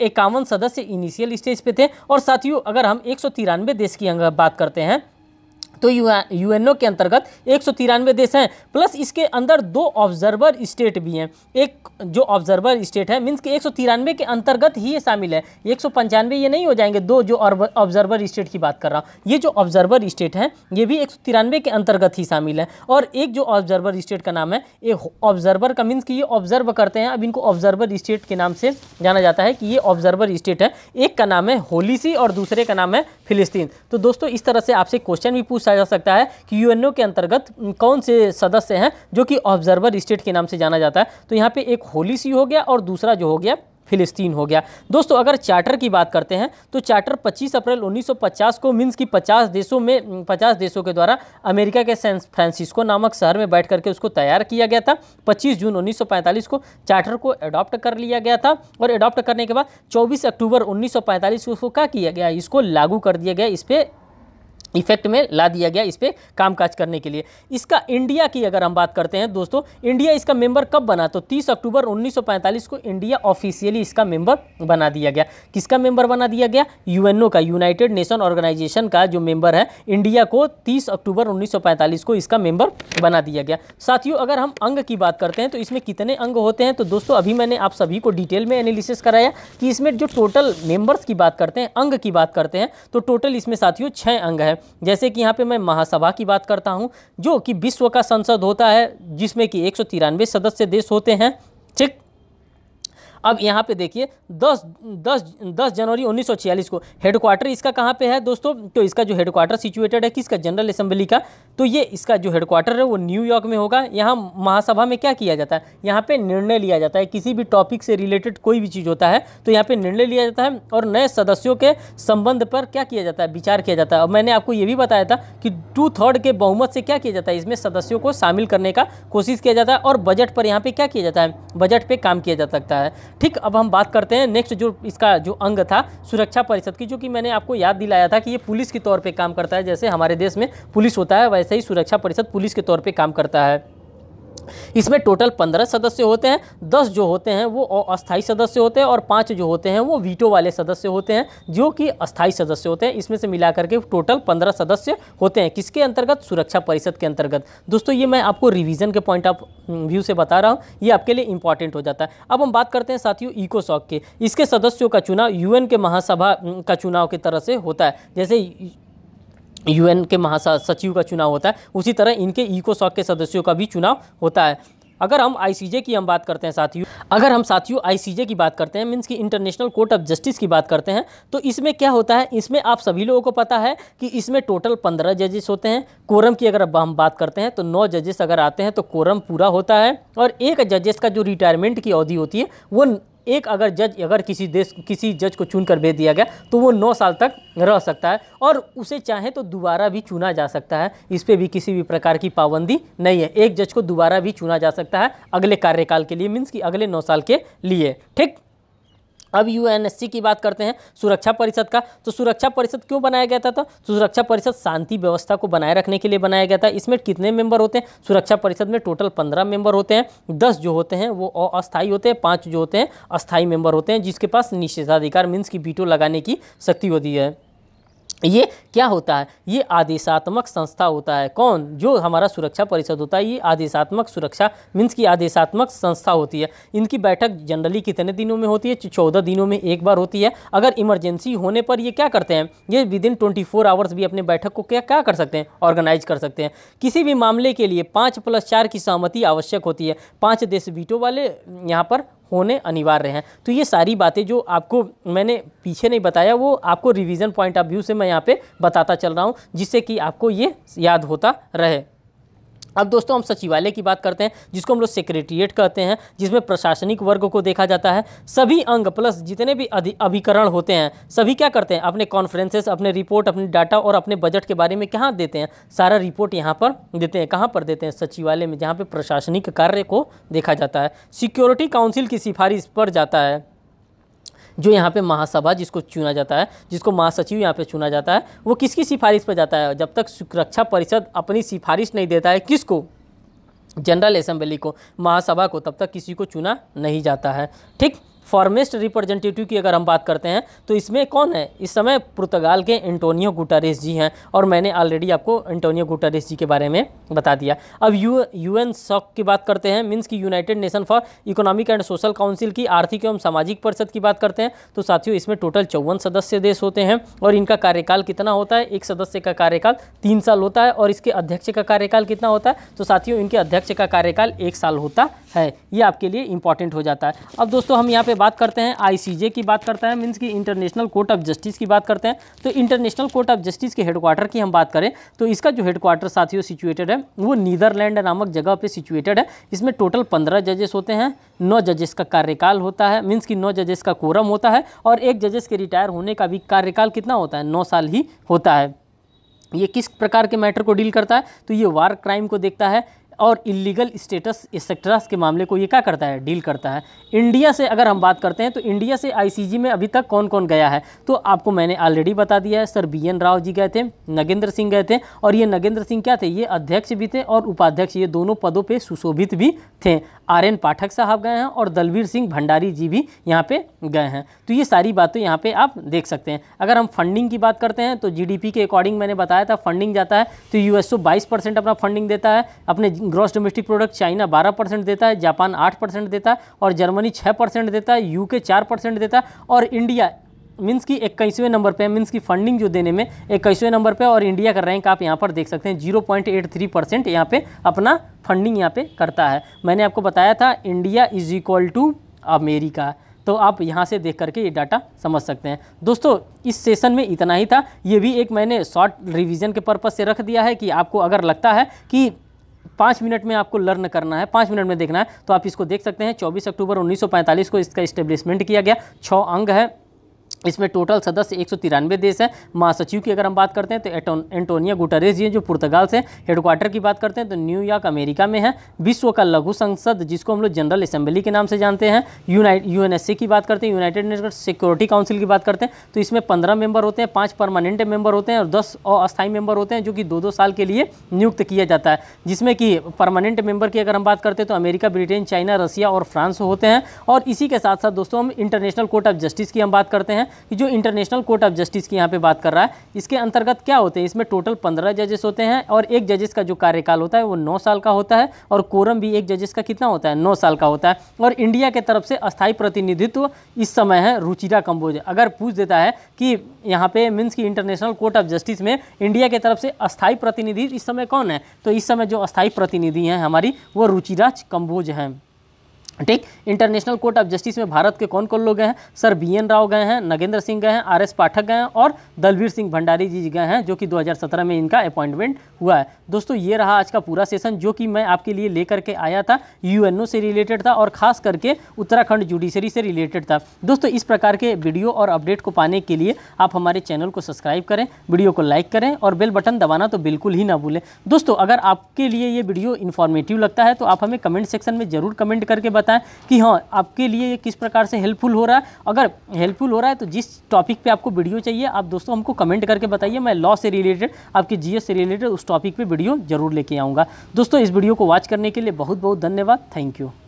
इक्यावन सदस्य इनिशियल स्टेज पे थे और साथियों अगर हम एक देश की बात करते हैं तो यूएनओ के अंतर्गत एक सौ तिरानवे देश हैं प्लस इसके अंदर दो ऑब्जर्वर स्टेट भी हैं एक जो ऑब्जर्वर स्टेट है मीन्स कि एक सौ तिरानवे के अंतर्गत ही ये शामिल है एक सौ पंचानवे ये नहीं हो जाएंगे दो जो ऑब्जर्वर स्टेट की बात कर रहा हूँ ये जो ऑब्जर्वर स्टेट हैं ये भी एक सौ तिरानवे के अंतर्गत ही शामिल है और एक जो ऑब्जर्वर स्टेट का नाम है एक ऑब्जर्वर का मीन्स कि ये ऑब्जर्व करते हैं अब इनको ऑब्जर्वर स्टेट के नाम से जाना जाता है कि ये ऑब्जर्वर स्टेट है एक का नाम है होलीसी और दूसरे का नाम है फिलिस्तीन तो दोस्तों इस तरह से आपसे क्वेश्चन भी पूछ पूछा जा सकता है कि यूएनओ के अंतर्गत कौन से सदस्य हैं जो कि ऑब्जर्वर स्टेट के नाम से जाना जाता है तो यहाँ पे एक होली सी हो गया और दूसरा जो हो गया फिलिस्तीन हो गया दोस्तों अगर चार्टर की बात करते हैं तो चार्टर 25 अप्रैल 1950 को मीन्स की 50 देशों में 50 देशों के द्वारा अमेरिका के सैन फ्रांसिस्को नामक शहर में बैठ करके उसको तैयार किया गया था 25 जून 1945 को चार्टर को अडॉप्ट कर लिया गया था और अडॉप्ट करने के बाद 24 अक्टूबर 1945 को उसको क्या किया गया इसको लागू कर दिया गया इस पर इफेक्ट में ला दिया गया इस पर कामकाज करने के लिए इसका इंडिया की अगर हम बात करते हैं दोस्तों इंडिया इसका मेंबर कब बना तो 30 अक्टूबर 1945 को इंडिया ऑफिशियली इसका मेंबर बना दिया गया किसका मेंबर बना दिया गया यूएनओ का यूनाइटेड नेशन ऑर्गेनाइजेशन का जो मेंबर है इंडिया को 30 अक्टूबर 1945 को इसका मेंबर बना दिया गया साथियों अगर हम अंग की बात करते हैं तो इसमें कितने अंग होते हैं तो दोस्तों अभी मैंने आप सभी को डिटेल में एनालिसिस कराया कि इसमें जो टोटल मेंबर्स की बात करते हैं अंग की बात करते हैं तो टोटल इसमें साथियों छः अंग हैं जैसे कि यहाँ पे मैं महासभा की बात करता हूँ जो कि विश्व का संसद होता है जिसमें कि एक सदस्य देश होते हैं ठीक अब यहाँ पे देखिए 10 10 10 जनवरी 1946 को हेडक्वार्टर इसका कहाँ पे है दोस्तों तो इसका जो हेडक्वार्टर सिचुएटेड है किसका जनरल असेंबली का तो ये इसका जो हेडक्वार्टर है वो न्यूयॉर्क में होगा यहाँ महासभा में क्या किया जाता है यहाँ पर निर्णय लिया जाता है किसी भी टॉपिक से रिलेटेड कोई भी चीज़ होता है तो यहाँ पर निर्णय लिया जाता है और नए सदस्यों के संबंध पर क्या किया जाता है विचार किया जाता है और मैंने आपको ये भी बताया था कि टू थर्ड के बहुमत से क्या किया जाता है इसमें सदस्यों को शामिल करने का कोशिश किया जाता है और बजट पर यहाँ पर क्या किया जाता है बजट पर काम किया जा सकता है ठीक अब हम बात करते हैं नेक्स्ट जो इसका जो अंग था सुरक्षा परिषद की जो कि मैंने आपको याद दिलाया था कि ये पुलिस के तौर पर काम करता है जैसे हमारे देश में पुलिस होता है वैसे ही सुरक्षा परिषद पुलिस के तौर पर काम करता है इसमें टोटल पंद्रह सदस्य होते हैं दस जो होते हैं वो अस्थायी सदस्य होते हैं और पाँच जो होते हैं वो वीटो वाले सदस्य होते हैं जो कि अस्थायी सदस्य होते हैं इसमें से मिला करके टोटल पंद्रह सदस्य होते हैं किसके अंतर्गत सुरक्षा परिषद के अंतर्गत दोस्तों ये मैं आपको रिविज़न के पॉइंट ऑफ व्यू से बता रहा हूँ ये आपके लिए इंपॉर्टेंट हो जाता है अब हम बात करते हैं साथियों इकोसॉक के इसके सदस्यों का चुनाव यू के महासभा mm, का चुनाव की तरह से होता है जैसे यूएन के महासचिव का चुनाव होता है उसी तरह इनके इकोसॉक के सदस्यों का भी चुनाव होता है अगर हम आईसीजे की हम बात करते हैं साथियों अगर हम साथियों आईसीजे की बात करते हैं मीन्स कि इंटरनेशनल कोर्ट ऑफ जस्टिस की बात करते हैं तो इसमें क्या होता है इसमें आप सभी लोगों को पता है कि इसमें टोटल पंद्रह जजेस होते हैं कोरम की अगर हम बात करते हैं तो नौ जजेस अगर आते हैं तो कोरम पूरा होता है और एक जजेस का जो रिटायरमेंट की अवधि होती है वो एक अगर जज अगर किसी देश किसी जज को चुनकर भेज दिया गया तो वो नौ साल तक रह सकता है और उसे चाहे तो दोबारा भी चुना जा सकता है इस पर भी किसी भी प्रकार की पाबंदी नहीं है एक जज को दोबारा भी चुना जा सकता है अगले कार्यकाल के लिए मीन्स कि अगले नौ साल के लिए ठीक अब यूएनएससी की बात करते हैं सुरक्षा परिषद का तो सुरक्षा परिषद क्यों बनाया गया था तो सुरक्षा परिषद शांति व्यवस्था को बनाए रखने के लिए बनाया गया था इसमें कितने मेंबर होते हैं सुरक्षा परिषद में टोटल पंद्रह मेंबर होते हैं दस जो होते हैं वो अस्थायी होते हैं पाँच जो होते हैं अस्थायी मेंबर होते हैं जिसके पास निषेधाधिकार मीन्स की बीटो लगाने की शक्ति होती है ये क्या होता है ये आदेशात्मक संस्था होता है कौन जो हमारा सुरक्षा परिषद होता है ये आदेशात्मक सुरक्षा मीन्स की आदेशात्मक संस्था होती है इनकी बैठक जनरली कितने दिनों में होती है चौदह दिनों में एक बार होती है अगर इमरजेंसी होने पर ये क्या करते हैं ये within twenty four hours भी अपने बैठक को क्या क्या कर सकते हैं ऑर्गेनाइज कर सकते हैं किसी भी मामले के लिए पाँच प्लस चार की सहमति आवश्यक होती है पाँच देश बीटों वाले यहाँ पर होने अनिवार्य हैं तो ये सारी बातें जो आपको मैंने पीछे नहीं बताया वो आपको रिविज़न पॉइंट ऑफ व्यू से मैं यहाँ पर बताता चल रहा हूँ जिससे कि आपको ये याद होता रहे अब दोस्तों हम सचिवालय की बात करते हैं जिसको हम लोग सेक्रेटरीट कहते हैं जिसमें प्रशासनिक वर्ग को देखा जाता है सभी अंग प्लस जितने भी अभिकरण होते हैं सभी क्या करते हैं अपने कॉन्फ्रेंसेस अपने रिपोर्ट अपने डाटा और अपने बजट के बारे में कहाँ देते हैं सारा रिपोर्ट यहाँ पर देते हैं कहाँ पर देते हैं सचिवालय में जहाँ पर प्रशासनिक कार्य को देखा जाता है सिक्योरिटी काउंसिल की सिफारिश पर जाता है जो यहाँ पे महासभा जिसको चुना जाता है जिसको महासचिव यहाँ पे चुना जाता है वो किसकी सिफारिश पर जाता है जब तक सुरक्षा परिषद अपनी सिफारिश नहीं देता है किसको जनरल असेंबली को महासभा को तब तक किसी को चुना नहीं जाता है ठीक फॉर्मेस्ट रिप्रेजेंटेटिव की अगर हम बात करते हैं तो इसमें कौन है इस समय पुर्तगाल के एंटोनियो गुटारेस जी हैं और मैंने ऑलरेडी आपको एंटोनियो गुटारेस जी के बारे में बता दिया अब यू यूएन सॉक की बात करते हैं मीन्स की United nation for economic and social council की आर्थिक एवं सामाजिक परिषद की बात करते हैं तो साथियों इसमें टोटल चौवन सदस्य देश होते हैं और इनका कार्यकाल कितना होता है एक सदस्य का कार्यकाल तीन साल होता है और इसके अध्यक्ष का कार्यकाल कितना होता है तो साथियों इनके अध्यक्ष का कार्यकाल एक साल होता है ये आपके लिए इंपॉर्टेंट हो जाता है अब दोस्तों हम यहाँ पर बात करते हैं आईसीजे की बात करते हैं मीन्स की इंटरनेशनल कोर्ट ऑफ जस्टिस की बात करते हैं तो इंटरनेशनल कोर्ट ऑफ जस्टिस के हेडक्वार्टर की हम बात करें तो इसका जो हेडक्वार्टर साथियों सिचुएटेड है वो नीदरलैंड नामक जगह पर सिचुएटेड है इसमें टोटल पंद्रह जजेस होते हैं नौ जजेस का कार्यकाल होता है मीन्स की नौ जजेस का कोरम होता है और एक जजेस के रिटायर होने का भी कार्यकाल कितना होता है नौ साल ही होता है ये किस प्रकार के मैटर को डील करता है तो ये वार क्राइम को देखता है और इलीगल स्टेटस एक्सेट्रास के मामले को ये क्या करता है डील करता है इंडिया से अगर हम बात करते हैं तो इंडिया से आईसीजी में अभी तक कौन कौन गया है तो आपको मैंने ऑलरेडी बता दिया है sir B N Rao ji गए थे नगेंद्र सिंह गए थे और ये नगेंद्र सिंह क्या थे ये अध्यक्ष भी थे और उपाध्यक्ष ये दोनों पदों पर सुशोभित भी थे आर एन पाठक साहब गए हैं और दलवीर सिंह भंडारी जी भी यहाँ पर गए हैं तो ये सारी बातें यहाँ पर आप देख सकते हैं अगर हम फंडिंग की बात करते हैं तो जी के अकॉर्डिंग मैंने बताया था फंडिंग जाता है तो यू परसेंट अपना फंडिंग देता है अपने gross domestic product China 12 percent देता है जापान 8 परसेंट देता है और जर्मनी 6 परसेंट देता है यूके 4 परसेंट देता है और इंडिया मीन्स की इक्कीसवें नंबर पे मीन्स की फंडिंग जो देने में इक्कीसवें नंबर पे और इंडिया का रैंक आप यहाँ पर देख सकते हैं zero point eight three percent यहाँ पर अपना फंडिंग यहाँ पे करता है मैंने आपको बताया था India is equal to America तो आप यहाँ से देख करके ये डाटा समझ सकते हैं दोस्तों इस सेशन में इतना ही था ये भी एक मैंने शॉर्ट रिविजन के पर्पज़ से रख दिया है कि आपको अगर लगता है कि पाँच मिनट में आपको लर्न करना है पाँच मिनट में देखना है तो आप इसको देख सकते हैं चौबीस अक्टूबर 1945 को इसका इस्टेब्लिशमेंट किया गया छः अंग है इसमें टोटल सदस्य एक सौ तिरानवे देश हैं महासचिव की अगर हम बात करते हैं तो एंटोनिया गुटरेज जी हैं जो पुर्तगाल से हेडक्वार्टर की बात करते हैं तो न्यूयॉर्क अमेरिका में है विश्व का लघु संसद जिसको हम लोग जनरल असेंबली के नाम से जानते हैं यूनाइट यूएनएससी की बात करते हैं यूनाइटेड नेशन सिक्योरिटी काउंसिल की बात करते हैं तो इसमें पंद्रह मेंबर होते हैं पाँच परमानेंट मेंबर होते हैं और दस अस्थायी मेंबर होते हैं जो कि दो दो साल के लिए नियुक्त किया जाता है जिसमें कि परमानेंट मेंबर की अगर हम बात करते हैं तो अमेरिका ब्रिटेन चाइना रसिया और फ्रांस होते हैं और इसी के साथ साथ दोस्तों हम इंटरनेशनल कोर्ट ऑफ जस्टिस की हम बात करते हैं हैं कि जो इंटरनेशनल कोर्ट ऑफ जस्टिस की यहाँ पे बात कर रहा है इसके अंतर्गत क्या होते हैं इसमें टोटल पंद्रह जजेस होते हैं और एक जजेस का जो कार्यकाल होता है वो नौ साल का होता है और कोरम भी एक जजेस का कितना होता है नौ साल का होता है और इंडिया के तरफ से अस्थायी प्रतिनिधित्व इस समय है रुचिरा कम्बोज अगर पूछ देता है कि यहाँ पे मीन्स की इंटरनेशनल कोर्ट ऑफ जस्टिस में इंडिया के तरफ से अस्थायी प्रतिनिधि इस समय कौन है तो इस समय जो अस्थायी प्रतिनिधि हैं हमारी वो रुचिराज कंबोज हैं ठीक इंटरनेशनल कोर्ट ऑफ जस्टिस में भारत के कौन कौन लोग हैं सर बी एन राव गए हैं नगेंद्र सिंह गए हैं आर एस पाठक गए हैं और दलवीर सिंह भंडारी जी गए हैं जो कि 2017 में इनका अपॉइंटमेंट हुआ है दोस्तों ये रहा आज का पूरा सेशन जो कि मैं आपके लिए लेकर के आया था यूएनओ से रिलेटेड था और ख़ास करके उत्तराखंड जुडिशरी से रिलेटेड था दोस्तों इस प्रकार के वीडियो और अपडेट को पाने के लिए आप हमारे चैनल को सब्सक्राइब करें वीडियो को लाइक करें और बेल बटन दबाना तो बिल्कुल ही ना भूलें दोस्तों अगर आपके लिए ये वीडियो इन्फॉर्मेटिव लगता है तो आप हमें कमेंट सेक्शन में ज़रूर कमेंट करके बताएं कि हाँ आपके लिए ये किस प्रकार से हेल्पफुल हो रहा है अगर हेल्पफुल हो रहा है तो जिस टॉपिक पे आपको वीडियो चाहिए आप दोस्तों हमको कमेंट करके बताइए मैं लॉ से रिलेटेड आपके जीएस से रिलेटेड उस टॉपिक पे वीडियो जरूर लेके आऊँगा दोस्तों इस वीडियो को वॉच करने के लिए बहुत बहुत धन्यवाद थैंक यू